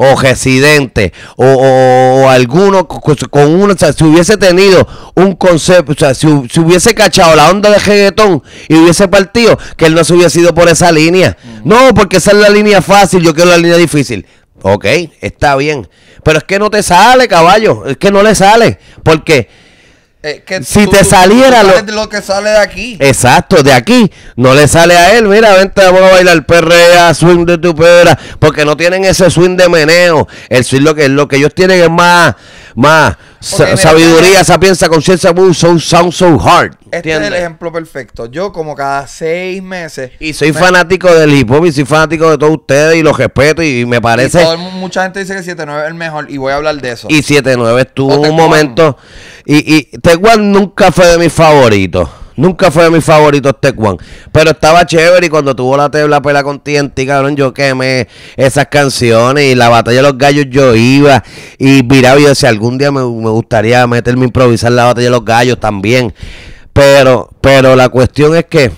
o residente o, alguno con, una o sea, si hubiese tenido un concepto, o sea, si, hubiese cachado la onda de reggaetón y hubiese partido, que él no se hubiese ido por esa línea. No, porque esa es la línea fácil, yo quiero la línea difícil. Ok, está bien. Pero es que no te sale, caballo. Es que no le sale. Porque eh, si te saliera lo... que sale de aquí. Exacto, de aquí. No le sale a él. Mira, vente, a bailar perrea, swing de tu perra Porque no tienen ese swing de meneo. El swing lo que, lo que ellos tienen es más, más sabiduría, sapienza, conciencia, so, sound so hard. Este es el ejemplo perfecto. Yo, como cada seis meses. Y soy fanático del hip hop y soy fanático de todos ustedes y los respeto. Y, me parece. mucha gente dice que 7-9 es el mejor y voy a hablar de eso. Y 7-9 estuvo un momento. Y, y igual nunca fue de mis favoritos. Nunca fue mi favorito este Juan. Pero estaba chévere y cuando tuvo la tebla pela con TNT, cabrón, yo quemé esas canciones y la batalla de los gallos yo iba. Y miraba yo decía, algún día me, me gustaría meterme a improvisar la batalla de los gallos también. Pero, pero la cuestión es que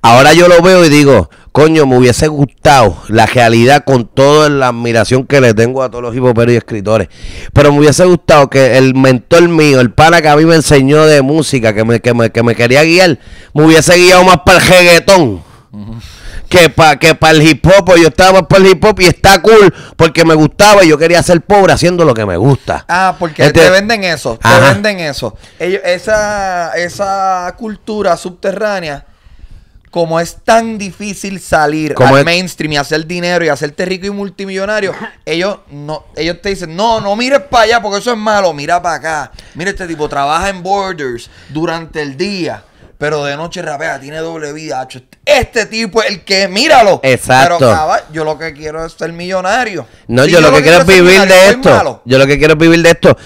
ahora yo lo veo y digo, coño, me hubiese gustado la realidad con toda la admiración que le tengo a todos los hipoperos y escritores. Pero me hubiese gustado que el mentor mío, el pana que a mí me enseñó de música, que me, que me, quería guiar, me hubiese guiado más para el reggaetón. Que para que el hip hop, pues yo estaba para el hip hop y está cool porque me gustaba y yo quería ser pobre haciendo lo que me gusta. Ah, porque este te venden eso, te venden eso. Ellos, esa, esa cultura subterránea como es tan difícil salir como al mainstream y hacer dinero y hacerte rico y multimillonario, ellos no, ellos te dicen, no, no mires para allá porque eso es malo, mira para acá. Mira, este tipo trabaja en Borders durante el día. Pero de noche rapea, tiene doble vida. Este tipo es el que, míralo. Exacto. Pero yo lo que quiero es ser millonario. No, yo, lo, que quiero es vivir de esto. Yo lo que quiero es vivir de esto.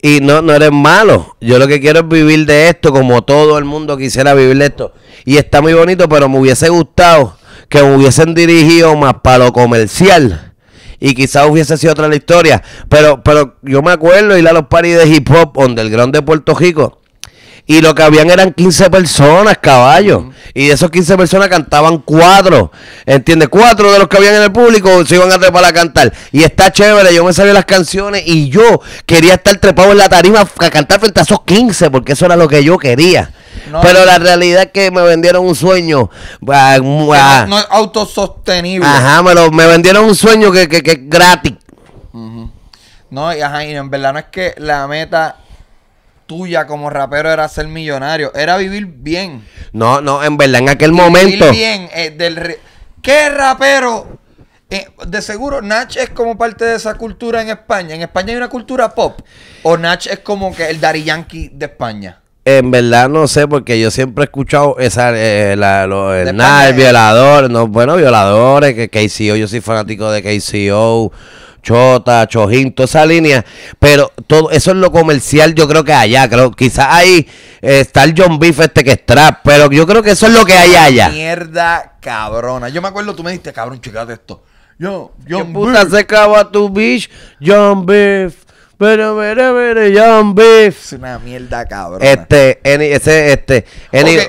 Y no, no eres malo. Yo lo que quiero es vivir de esto, como todo el mundo quisiera vivir de esto. Y está muy bonito, pero me hubiese gustado que me hubiesen dirigido más para lo comercial. Y quizás hubiese sido otra la historia. Pero, pero yo me acuerdo ir a los paris de hip hop Donde el gran de Puerto Rico. Y lo que habían eran 15 personas, caballo. Y de esos 15 personas cantaban cuatro. ¿Entiendes? Cuatro de los que habían en el público se iban a trepar a cantar. Y está chévere, yo me salí las canciones y yo quería estar trepado en la tarima a cantar frente a esos 15, porque eso era lo que yo quería. Pero la realidad es que me vendieron un sueño. Ah, ah. no, es autosostenible. Ajá, me, lo, me vendieron un sueño que, que, que es gratis. No, ajá, y en verdad no es que la meta tuya como rapero era ser millonario, era vivir bien. No, no, en verdad, en aquel vivir momento. bien. Eh, del ¿Qué rapero? Eh, de seguro, Nach es como parte de esa cultura en España. En España hay una cultura pop. O Nach es como que el Dari Yankee de España. En verdad no sé, porque yo siempre he escuchado esa, eh, la, lo, Violador, no, bueno, Violadores, que KCO, yo soy fanático de KCO. Chota, Chojín, toda esa línea, pero todo eso es lo comercial, yo creo que allá, creo, quizás ahí eh, está el John Beef este que es pero yo creo que eso es lo que hay allá. Mierda cabrona. Yo me acuerdo, tú me dijiste, cabrón, de esto. Yo, John ¿Qué puta acaba tu bitch? John Beef. Pero, pero, pero, John Beef. Es una mierda, cabrón. Este, ese, este.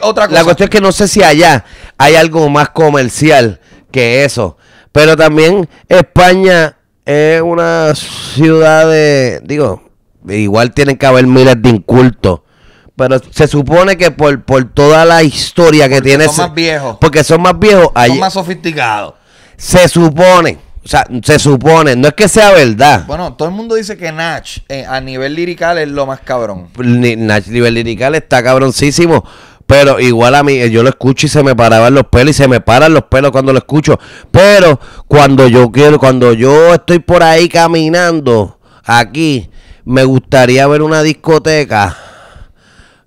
otra La cuestión es que no sé si allá hay algo más comercial que eso. Pero también España es una ciudad de. Digo, igual tienen que haber miles de incultos. Pero se supone que por, por toda la historia que tiene. Son más viejos. Porque son más viejos. más sofisticados. Se supone. O sea, se supone, no es que sea verdad. Bueno, todo el mundo dice que Nach eh, a nivel lirical es lo más cabrón. Nach a nivel lirical está cabroncísimo. Pero igual a mí, eh, yo lo escucho y se me paraban los pelos y se me paran los pelos cuando lo escucho. Pero cuando yo quiero, cuando yo estoy por ahí caminando, aquí, me gustaría ver una discoteca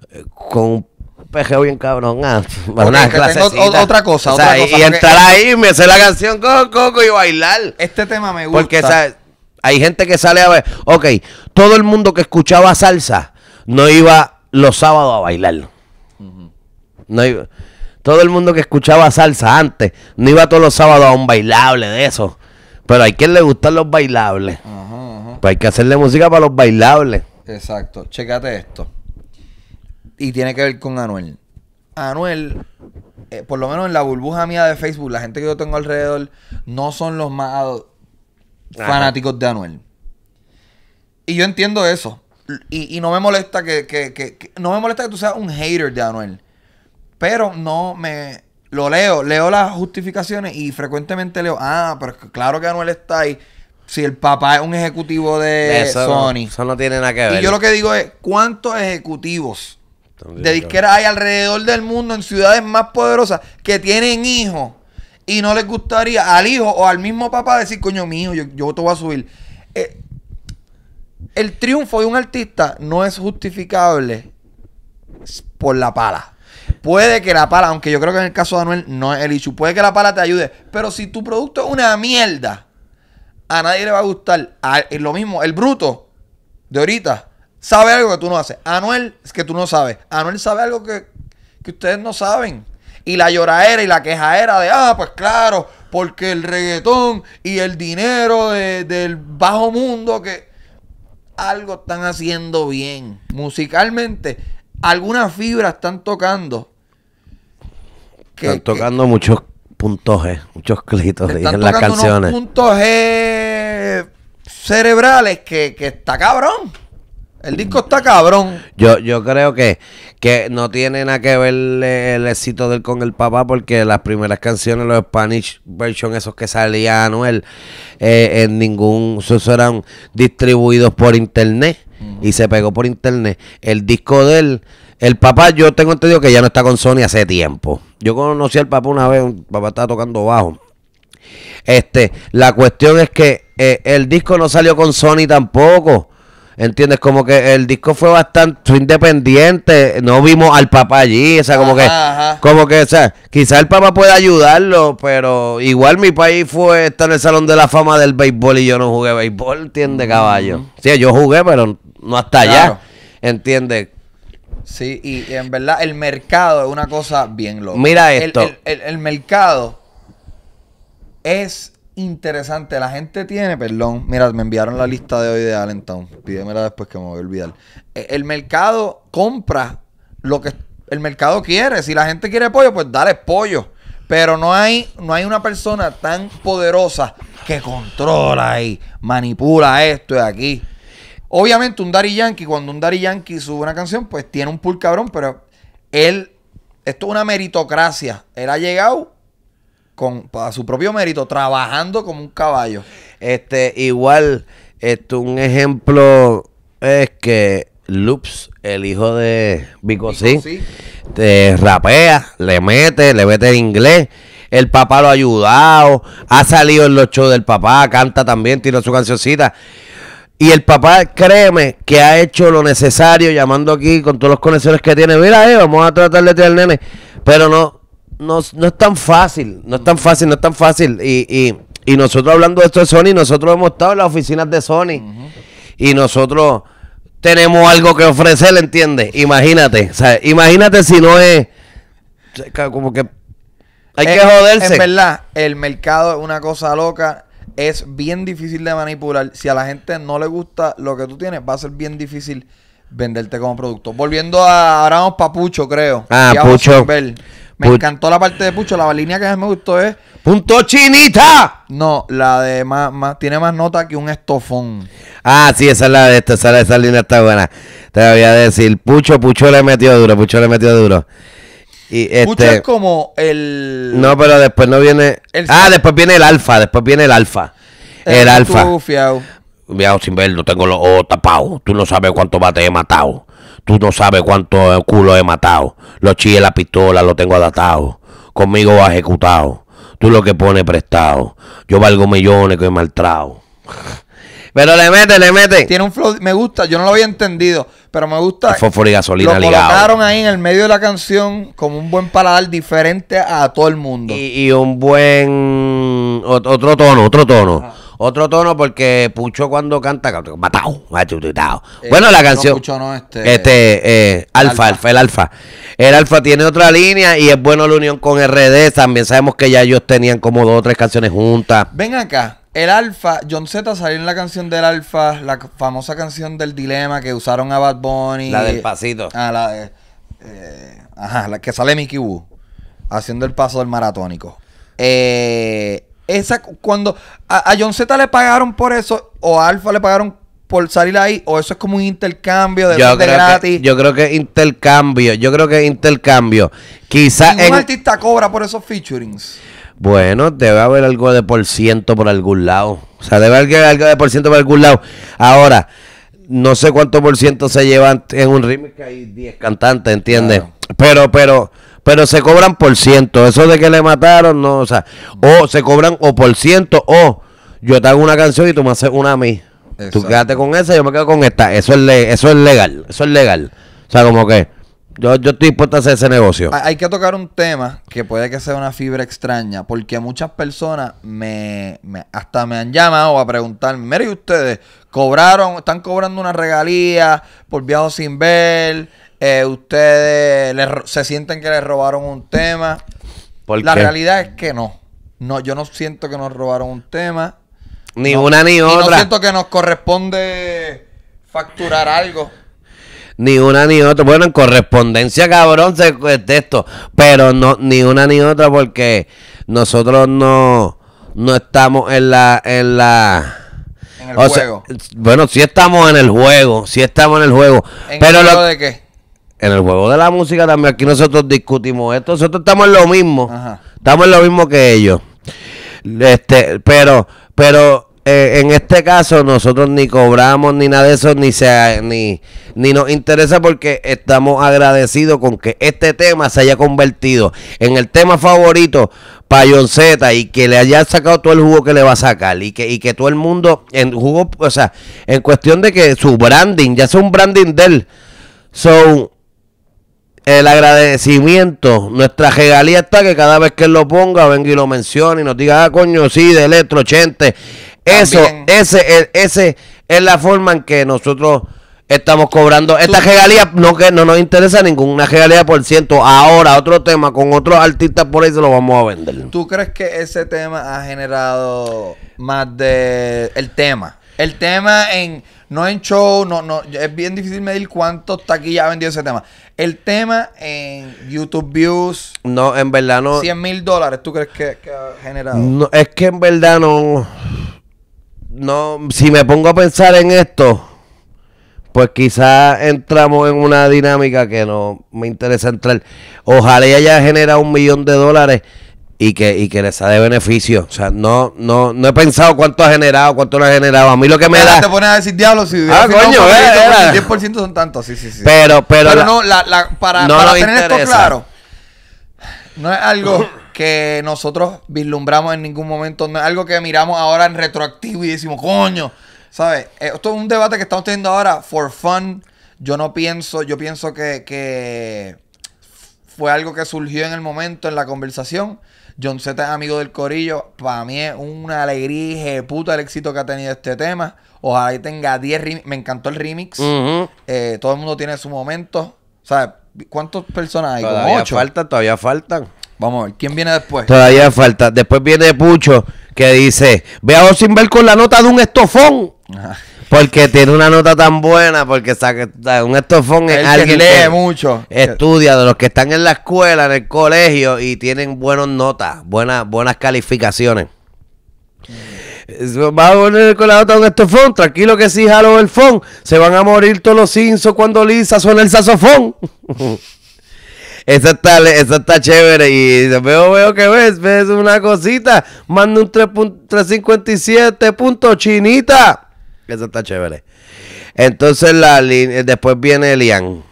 eh, con un pejeo bien cabrón. Ah, *laughs* una, otra cosa, otra cosa. Y entrar ahí, me hacer la canción con Coco y bailar. Este tema me gusta. Porque hay gente que sale a ver. Ok, todo el mundo que escuchaba salsa no iba los sábados a bailarlo. No todo el mundo que escuchaba salsa antes no iba todos los sábados a un bailable de eso. Pero hay quien le gustan los bailables. Ajá, pues hay que hacerle música para los bailables. Exacto. Checate esto. Y tiene que ver con Anuel. Anuel, eh, por lo menos en la burbuja mía de Facebook, la gente que yo tengo alrededor, no son los más fanáticos de Anuel. Y yo entiendo eso. Y, no me molesta que, No me molesta que tú seas un hater de Anuel pero no me lo leo, leo las justificaciones y frecuentemente leo, ah, pero claro que Anuel está ahí. Si el papá es un ejecutivo de Sony. Eso no tiene nada que ver. Y yo lo que digo es, ¿cuántos ejecutivos de disqueras hay alrededor del mundo en ciudades más poderosas que tienen hijos y no les gustaría al hijo o al mismo papá decir, coño mío, yo, yo te voy a subir? Eh, el triunfo de un artista no es justificable por la pala. Puede que la pala, aunque yo creo que en el caso de Anuel no es el issue, puede que la pala te ayude, pero si tu producto es una mierda, a nadie le va a gustar. es lo mismo, el bruto de ahorita sabe algo que tú no haces. Anuel es que tú no sabes. Anuel sabe algo que, ustedes no saben. Y la lloradera y la era de, ah, pues claro, porque el reggaetón y el dinero del bajo mundo que algo están haciendo bien musicalmente algunas fibras están tocando. están tocando muchos puntos G, muchos clitos, en las canciones. Unos puntos G cerebrales que, está cabrón. El disco está cabrón. Yo, yo creo que, que no tiene nada que ver el, éxito del con el papá, porque las primeras canciones, los Spanish version, esos que salían Anuel, eh, en ningún. Esos eran distribuidos por internet y se pegó por internet. El disco del el papá, yo tengo entendido que ya no está con Sony hace tiempo. Yo conocí al papá una vez, el papá estaba tocando bajo. Este, la cuestión es que eh, el disco no salió con Sony tampoco. ¿Entiendes? Como que el disco fue bastante independiente. No vimos al papá allí. O sea, como que. Como que, o sea, quizás el papá pueda ayudarlo, pero igual mi país fue estar en el Salón de la Fama del Béisbol y yo no jugué béisbol, ¿entiendes, mm. caballo? Sí, yo jugué, pero no hasta allá. ¿Entiendes? Sí, y, en verdad el mercado es una cosa bien loca. Mira esto. El, mercado es interesante. La gente tiene, perdón, mira, me enviaron la lista de hoy de Allentown. Pídemela después que me voy a olvidar. E, el, mercado compra lo que el mercado quiere. Si la gente quiere pollo, pues dale pollo. Pero no hay, no hay una persona tan poderosa que controla y manipula esto y aquí. Obviamente, un Daddy Yankee, cuando un Daddy Yankee sube una canción, pues tiene un pull cabrón, pero él, esto es una meritocracia. Él ha llegado con, su propio mérito, trabajando como un caballo. Este, igual, esto, un ejemplo es que Loops, el hijo de Bicosí, te rapea, le mete, le mete el inglés. El papá lo ha ayudado, ha salido en los shows del papá, canta también, Tira su cancioncita. Y el papá, créeme, que ha hecho lo necesario, llamando aquí con todos los conexiones que tiene. Mira, eh, vamos a tratar de tirar al nene. Pero no, no, es tan fácil, no es tan fácil, no es tan fácil. Y, nosotros hablando de esto de Sony, nosotros hemos estado en las oficinas de Sony. Y nosotros tenemos algo que ofrecer, ¿entiendes? Imagínate, imagínate si no es como que hay eh, que joderse. Es verdad, el mercado es una cosa loca es bien difícil de manipular. Si a la gente no le gusta lo que tú tienes, va a ser bien difícil venderte como producto. Volviendo a ahora vamos para Pucho, creo. Ah, Pucho. Me encantó la parte de Pucho. La línea que más me gustó es. ¡Punto chinita! No, la de más, tiene más nota que un estofón. Ah, sí, esa es la de esta, esa, esa línea está buena. Te voy a decir, Pucho, Pucho le metió duro, Pucho le metió duro. Y es este, como el. No, pero después no viene. ah, después viene el alfa. Después viene el alfa. Eh, el, alfa. Tú, fiao. sin verlo, tengo los ojos tapados. Tú no sabes cuánto bate he matado. Tú no sabes cuánto culo he matado. Los chiles, la pistola, lo tengo adaptado. Conmigo ejecutado. Tú lo que pone prestado. Yo valgo millones que he maltrado. *laughs* Pero le mete, le mete. Tiene un flow, me gusta, yo no lo había entendido. Pero me gusta. Fósforo y gasolina Lo colocaron ahí en el medio de la canción como un buen paladar diferente a todo el mundo. Y, un buen. Otro tono, otro tono. Otro tono porque Pucho cuando canta, matao, eh, bueno, la canción. este. Este, alfa, eh, alfa, alfa, el alfa. El alfa tiene otra línea y es bueno la unión con RD. También sabemos que ya ellos tenían como dos o tres canciones juntas. Ven acá. El Alfa, John Z salió en la canción del Alfa, la famosa canción del dilema que usaron a Bad Bunny. La del pasito. Ah, la eh, eh, ajá, la que sale Mickey Wu haciendo el paso del maratónico. Eh, esa, cuando a, John Z le pagaron por eso, o a Alfa le pagaron por salir ahí, o eso es como un intercambio de, yo gratis. yo creo que intercambio, yo creo que intercambio. Quizás. Un artista cobra por esos featurings. Bueno, debe haber algo de por ciento por algún lado. O sea, debe haber algo de por ciento por algún lado. Ahora, no sé cuánto por ciento se llevan en un ritmo que hay 10 cantantes, ¿entiendes? Pero, pero, pero se cobran por ciento. Eso de que le mataron, no, o sea, o se cobran o por ciento, o yo te hago una canción y tú me haces una a mí. Tú quédate con esa, yo me quedo con esta. Eso es, eso es legal, eso es legal. O sea, como que... Yo, yo estoy dispuesto a hacer ese negocio. Hay que tocar un tema que puede que sea una fibra extraña, porque muchas personas me, hasta me han llamado a preguntarme, mire ustedes, cobraron, están cobrando una regalía por viajo sin ver, eh, ustedes se sienten que les robaron un tema. La realidad es que no. No, yo no siento que nos robaron un tema. Ni una ni otra. no siento que nos corresponde facturar algo ni una ni otra. Bueno, en correspondencia, cabrón, se de esto. Pero no, ni una ni otra, porque nosotros no, no estamos en la, en la. el juego. bueno, sí estamos en el juego, sí estamos en el juego. ¿En pero el juego lo, de qué? En el juego de la música también. Aquí nosotros discutimos esto. Nosotros estamos en lo mismo. Estamos en lo mismo que ellos. Este, pero, pero eh, en este caso nosotros ni cobramos ni nada de eso, ni, ni, ni nos interesa porque estamos agradecidos con que este tema se haya convertido en el tema favorito para John y que le haya sacado todo el jugo que le va a sacar y que, todo el mundo, en jugo, o sea, en cuestión de que su branding, ya sea un branding de él, son el agradecimiento, nuestra regalía está que cada vez que lo ponga, venga y lo mencione y nos diga, ah, coño, sí, de Electro 80 eso, ese, ese es la forma en que nosotros estamos cobrando. Esta regalía no que no nos interesa ninguna regalía por ciento. Ahora, otro tema con otros artistas por ahí se lo vamos a vender. ¿Tú crees que ese tema ha generado más de el tema? El tema en no en show, no no es bien difícil medir cuánto taquillas ha vendido ese tema. El tema en YouTube views. No, en verdad no. 100 mil dólares, ¿tú crees que, ha generado? No, es que en verdad no no, si me pongo a pensar en esto, pues quizás entramos en una dinámica que no me interesa entrar. Ojalá ella haya generado un millón de dólares y que, y que les de beneficio. O sea, no, no, no he pensado cuánto ha generado, cuánto lo ha generado. A mí lo que me da. te pones a decir diablo si. Ah, coño, eh, pues, el 10% son tantos, sí, sí, sí. Pero, pero. no, la, la, para, para tener esto claro. No es algo. *laughs* que nosotros vislumbramos en ningún momento, algo que miramos ahora en retroactivo y decimos, coño, ¿sabes? Eh, esto es un debate que estamos teniendo ahora for fun. Yo no pienso, yo pienso que, fue algo que surgió en el momento, en la conversación. John Z es amigo del Corillo. Para mí es una alegría puta el éxito que ha tenido este tema. Ojalá tenga 10 Me encantó el remix. Eh, todo el mundo tiene su momento. ¿Sabes? ¿cuántas personas hay? Todavía faltan, todavía faltan. Vamos ¿quién viene después? Todavía falta. Después viene Pucho que dice, ve a ver con la nota de un estofón. Porque tiene una nota tan buena, porque un estofón es alguien que lee mucho. Estudia, de los que están en la escuela, en el colegio y tienen buenas notas, buenas, buenas calificaciones. Va a poner con la nota de un estofón, tranquilo que sí, jalo el fón, Se van a morir todos los cinzos cuando Lisa suena el saxofón. *laughs* esa está, chévere. Y veo, veo que ves, ves una cosita. Manda un 357. punto chinita. Eso está chévere. Entonces la eh, después viene Lian,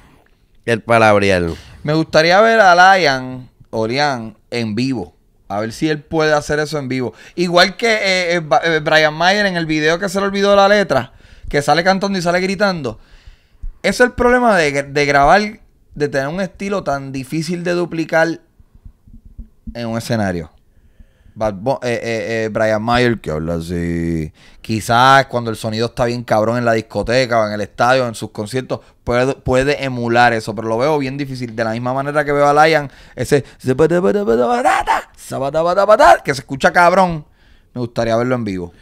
el palabriel Me gustaría ver a Lian o Lian en vivo. A ver si él puede hacer eso en vivo. Igual que eh, eh, Brian Mayer en el video que se le olvidó la letra, que sale cantando y sale gritando. Eso es el problema de, de grabar de tener un estilo tan difícil de duplicar en un escenario. Eh, eh, eh, Brian Mayer que habla así. Quizás cuando el sonido está bien cabrón en la discoteca o en el estadio, en sus conciertos, puede, emular eso, pero lo veo bien difícil. De la misma manera que veo a Lion, ese que se escucha cabrón, me gustaría verlo en vivo.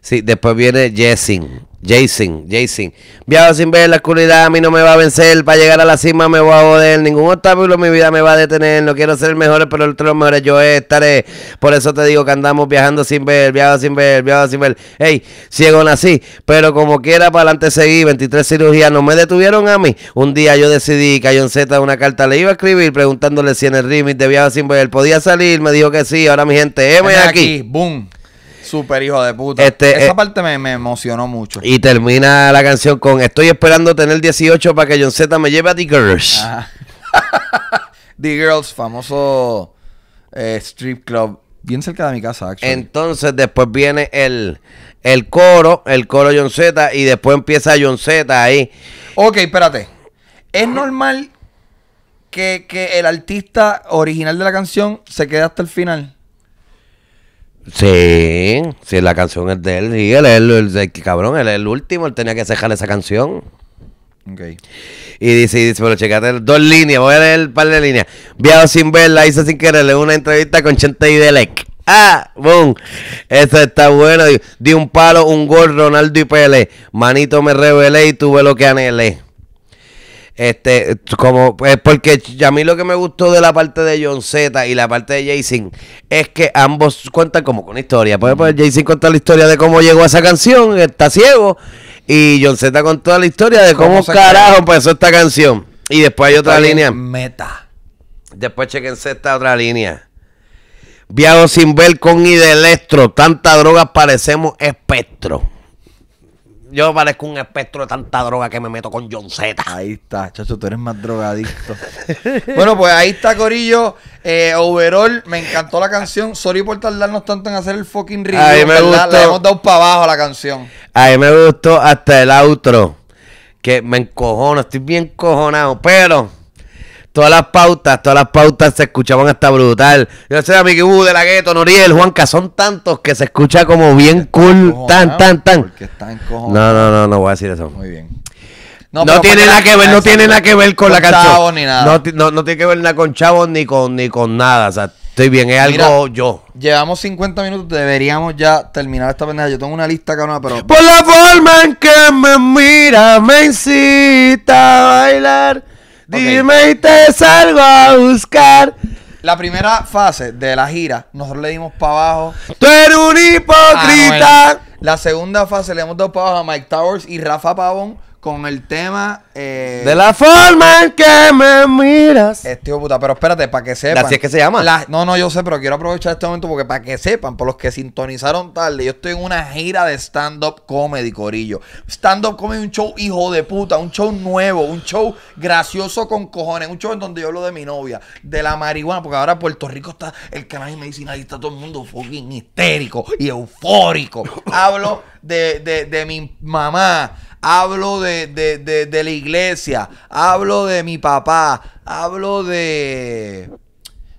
Sí, después viene Jessin. Jason, Jason. Viajo sin ver la oscuridad, a mí no me va a vencer. Para llegar a la cima me voy a joder. Ningún obstáculo en mi vida me va a detener. No quiero ser el mejor, pero el los mejores yo estaré. Por eso te digo que andamos viajando sin ver, viajo sin ver, viajo sin ver. Hey, ciego nací, pero como quiera, para adelante seguí. 23 cirugías no me detuvieron a mí. Un día yo decidí que a Z una carta le iba a escribir preguntándole si en el remix de Viajo sin ver podía salir. Me dijo que sí. Ahora mi gente, M aquí. aquí. Boom. Super hijo de puta. Este, Esa eh, parte me, emocionó mucho. Y termina la canción con Estoy esperando tener 18 para que John Z me lleve a The Girls. *laughs* The Girls, famoso eh, strip club. Bien cerca de mi casa, Entonces, después viene el, el coro, el coro John Z, y después empieza John Z ahí. Ok, espérate. Es normal que, que el artista original de la canción se quede hasta el final. Sí, sí, la canción es de él. y él es el, cabrón, él es el último, él tenía que cejar esa canción. Okay. Y dice, dice, pero checate dos líneas, voy a leer el par de líneas. Viado sin verla, hice sin quererle una entrevista con Chente y Delec. ¡Ah! ¡Boom! Eso está bueno. Di, un palo, un gol, Ronaldo y Pele. Manito me revelé y tuve lo que anhelé. Este, como, pues, porque a mí lo que me gustó de la parte de John Z y la parte de Jason es que ambos cuentan como con historia. pues Jason cuenta la historia de cómo llegó a esa canción, está ciego, y John Z contó la historia de cómo, carajo empezó esta canción. Y después hay otra línea. Meta. Después chequense esta otra línea. Viajo sin ver con y de electro. Tantas parecemos espectro. Yo parezco un espectro de tanta droga que me meto con John Z. Ahí está, chacho, tú eres más drogadicto. *laughs* bueno, pues ahí está, Corillo. Eh, overall, me encantó la canción. Sorry por tardarnos tanto en hacer el fucking review. Ahí me gustó. Le hemos dado para abajo la canción. Ahí me gustó hasta el outro. Que me encojono, estoy bien cojonado, pero Todas las pautas, todas las pautas se escuchaban hasta brutal. Yo sé a uh, de la Gueto, Noriel, Juanca, son tantos que se escucha como bien cool, tan, tan, tan. no, no, no, no voy a decir eso. Muy bien. No, tiene pues nada que ver, no tiene nada que ver con, la canción. ni nada. No, tiene que ver nada con chavos ni con, ni con nada. O sea, estoy bien, es algo yo. Llevamos 50 minutos, deberíamos ya terminar esta pendeja. Yo tengo una lista, una pero. Por la forma en que me mira, me incita a bailar. Dime y te salgo a buscar. La primera fase de la gira, nosotros le dimos para abajo. ¡Tú eres un ah, hipócrita! la segunda fase le hemos dado para abajo a Mike Towers y Rafa Pavón con el tema. Eh, de la forma en que me miras. Este puta, pero espérate, para que sepan. Así es que se llama. no, no, yo sé, pero quiero aprovechar este momento porque para que sepan, por los que sintonizaron tarde, yo estoy en una gira de stand-up comedy, Corillo. Stand-up comedy, un show hijo de puta, un show nuevo, un show gracioso con cojones, un show en donde yo hablo de mi novia, de la marihuana, porque ahora Puerto Rico está el de medicina y está todo el mundo fucking histérico y eufórico. *laughs* hablo de, de mi mamá hablo de, la iglesia, hablo de mi papá, hablo de...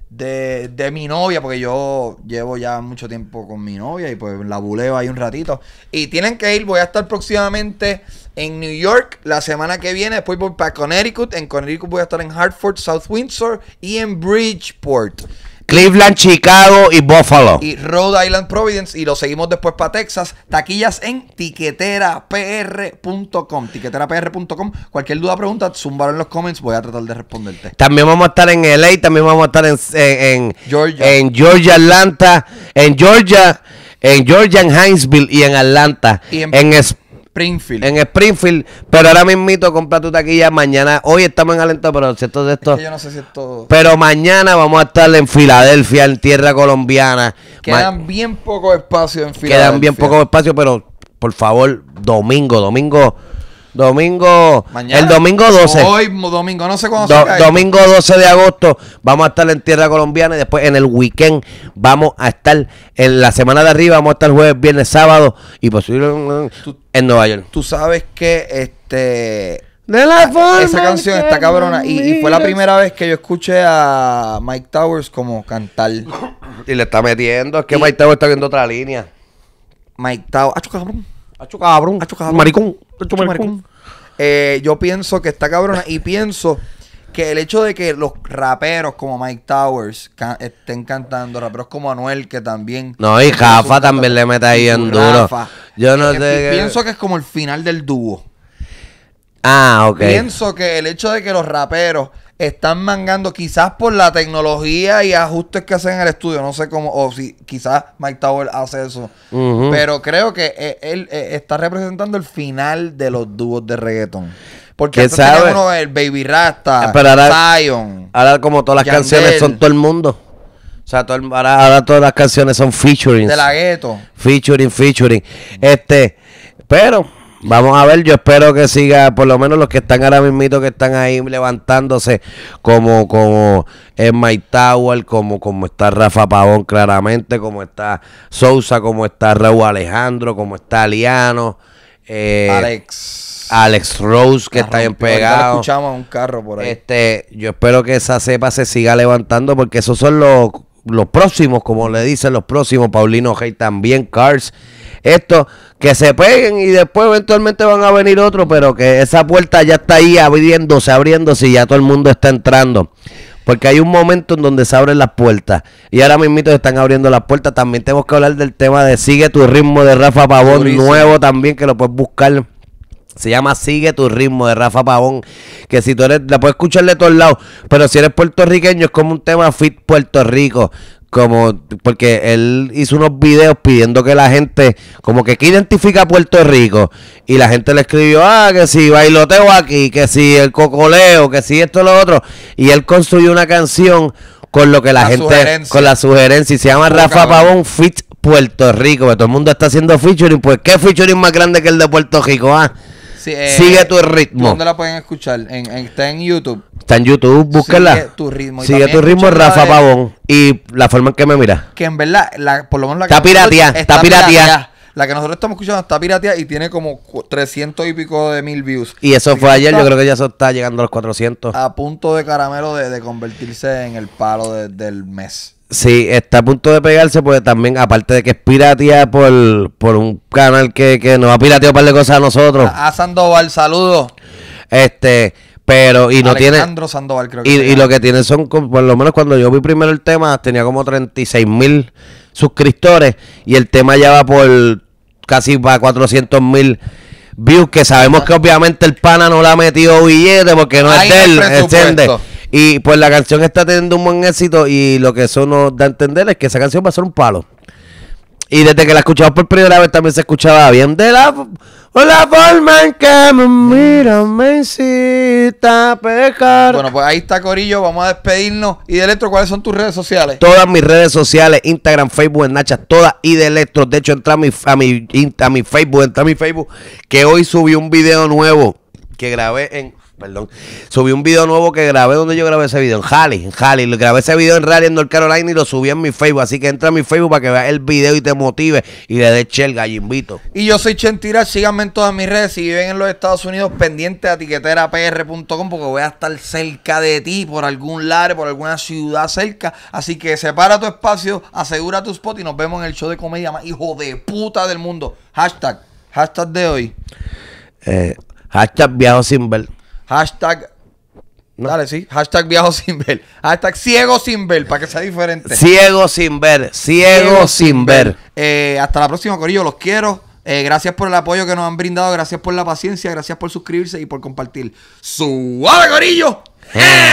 De, de, mi novia, porque yo llevo ya mucho tiempo con mi novia y pues la buleo ahí un ratito. Y tienen que ir, voy a estar próximamente en New York la semana que viene, después voy para Connecticut, en Connecticut voy a estar en Hartford, South Windsor y en Bridgeport. Cleveland, Chicago y Buffalo. Y Rhode Island Providence. Y lo seguimos después para Texas. Taquillas en tiqueterapr.com. Tiqueterapr.com. Cualquier duda, pregunta, zumbaron en los comments. Voy a tratar de responderte. También vamos a estar en LA. También vamos a estar en, en, Georgia. Atlanta. En Georgia. En Georgia, en Hinesville y en Atlanta. en en Springfield, pero ahora mismito compra tu taquilla. Mañana, hoy estamos en Alento, pero cierto de esto. Es que yo no sé si Pero mañana vamos a estar en Filadelfia, en tierra colombiana. Quedan bien poco espacio en Filadelfia. Quedan bien poco espacio, pero por favor, domingo, domingo Domingo. Mañana. El domingo 12. Hoy, domingo, no sé cuándo Domingo 12 de agosto vamos a estar en tierra colombiana y después en el weekend vamos a estar en la semana de arriba, vamos a estar jueves, viernes, sábado y posiblemente en Nueva York. Tú sabes que este. De la ah, forma esa canción está cabrona y, fue la primera vez que yo escuché a Mike Towers como cantar. Y le está metiendo, es que Mike Towers está viendo otra línea. Mike Towers, ah, cabrón. Hacho cabrón. cabrón. Maricón. Eh, yo pienso que está cabrona y pienso que el hecho de que los raperos como Mike Towers estén cantando, raperos como Anuel que también... No, y Jafa también le mete ahí en duro. Yo no sé... Pienso que es como el final del dúo. Ah, ok. Pienso que el hecho de que los raperos están mangando quizás por la tecnología y ajustes que hacen en el estudio. No sé cómo, o si quizás Mike Tower hace eso. Pero creo que e, él, e, está representando el final de los dúos de reggaeton. Porque Uno, el Baby Rasta, Zion, eh, ahora, Zion. Ahora como todas las canciones son todo el mundo. O sea, todas las canciones son featuring. De la gueto. Featuring, featuring. Este, pero Vamos a ver, yo espero que siga, por lo menos los que están ahora mismito, que están ahí levantándose, como, como es Tower, como, como está Rafa Pavón claramente, como está Sousa, como está Raúl Alejandro, como está Liano, eh, Alex. Alex Rose, que está bien pegado. escuchamos un carro por ahí. Este, yo espero que esa cepa se siga levantando, porque esos son los, los próximos, como le dicen los próximos, Paulino Hey también, Cars esto, que se peguen y después eventualmente van a venir otros, pero que esa puerta ya está ahí abriéndose, abriéndose y ya todo el mundo está entrando. Porque hay un momento en donde se abren las puertas. Y ahora mismo se están abriendo las puertas. También tenemos que hablar del tema de Sigue tu ritmo de Rafa Pavón, nuevo también, que lo puedes buscar. Se llama Sigue tu ritmo de Rafa Pavón. Que si tú eres, la puedes escuchar de todos lados. Pero si eres puertorriqueño, es como un tema fit Puerto Rico como porque él hizo unos videos pidiendo que la gente como que que identifica a Puerto Rico y la gente le escribió ah que si bailoteo aquí que si el cocoleo que si esto lo otro y él construyó una canción con lo que la, gente con la sugerencia y se llama oh, Rafa Pavón Fit Puerto Rico que todo el mundo está haciendo featuring pues qué featuring más grande que el de Puerto Rico ah eh, sigue tu ritmo. ¿Dónde la pueden escuchar? En, está en YouTube. Está en YouTube, búscala. Sigue tu ritmo. sigue tu ritmo, Rafa Pavón. Y la forma en que me mira. Que en verdad, por lo menos la que Está pirateada, está pirateada. La que nosotros estamos escuchando está pirateada y tiene como 300 y pico de mil views. Y eso fue ayer, yo creo que ya eso está llegando a los 400. A punto de caramelo de, convertirse en el palo del mes. Sí, está a punto de pegarse porque también, aparte de que es piratía por, por un canal que, que nos ha pirateado un par de cosas a nosotros. A, Sandoval, saludos. Este, pero, y no Alejandro tiene. Sandoval, creo y, y, lo que tiene son, por lo menos cuando yo vi primero el tema, tenía como 36 mil suscriptores y el tema ya va por casi para 400 mil views, que sabemos que obviamente el pana no le ha metido billete porque no es de él, ¿entiendes? Y pues la canción está teniendo un buen éxito y lo que eso nos da a entender es que esa canción va a ser un palo. Y desde que la escuchaba por primera vez también se escuchaba bien de la, la forma en que me mira me incita Bueno, pues ahí está Corillo, vamos a despedirnos. Y de Electro, ¿cuáles son tus redes sociales? Todas mis redes sociales, Instagram, Facebook, Nacha, todas y de Electro. De hecho, entra mi, a mi, a mi Facebook, entra a mi Facebook, que hoy subí un video nuevo que grabé en perdón. Subí un video nuevo que grabé. donde yo grabé ese video? En Halley, en Halley. Grabé ese video en Raleigh, en North Carolina y lo subí en mi Facebook. Así que entra a mi Facebook para que veas el video y te motive y le des y invito. Y yo soy Chentira. Síganme en todas mis redes. Si viven en los Estados Unidos, pendiente a tiqueterapr.com porque voy a estar cerca de ti por algún lado, por alguna ciudad cerca. Así que separa tu espacio, asegura tu spot y nos vemos en el show de comedia más hijo de puta del mundo. Hashtag, hashtag de hoy. Eh, hashtag viajo sin ver. Hashtag. Dale, sí. Hashtag viajo sin ver. Hashtag ciego sin ver, para que sea diferente. Ciego sin ver. Ciego, sin ver. Eh, hasta la próxima, Corillo. Los quiero. Eh, gracias por el apoyo que nos han brindado. Gracias por la paciencia. Gracias por suscribirse y por compartir. ¡Suave, Corillo! Eh.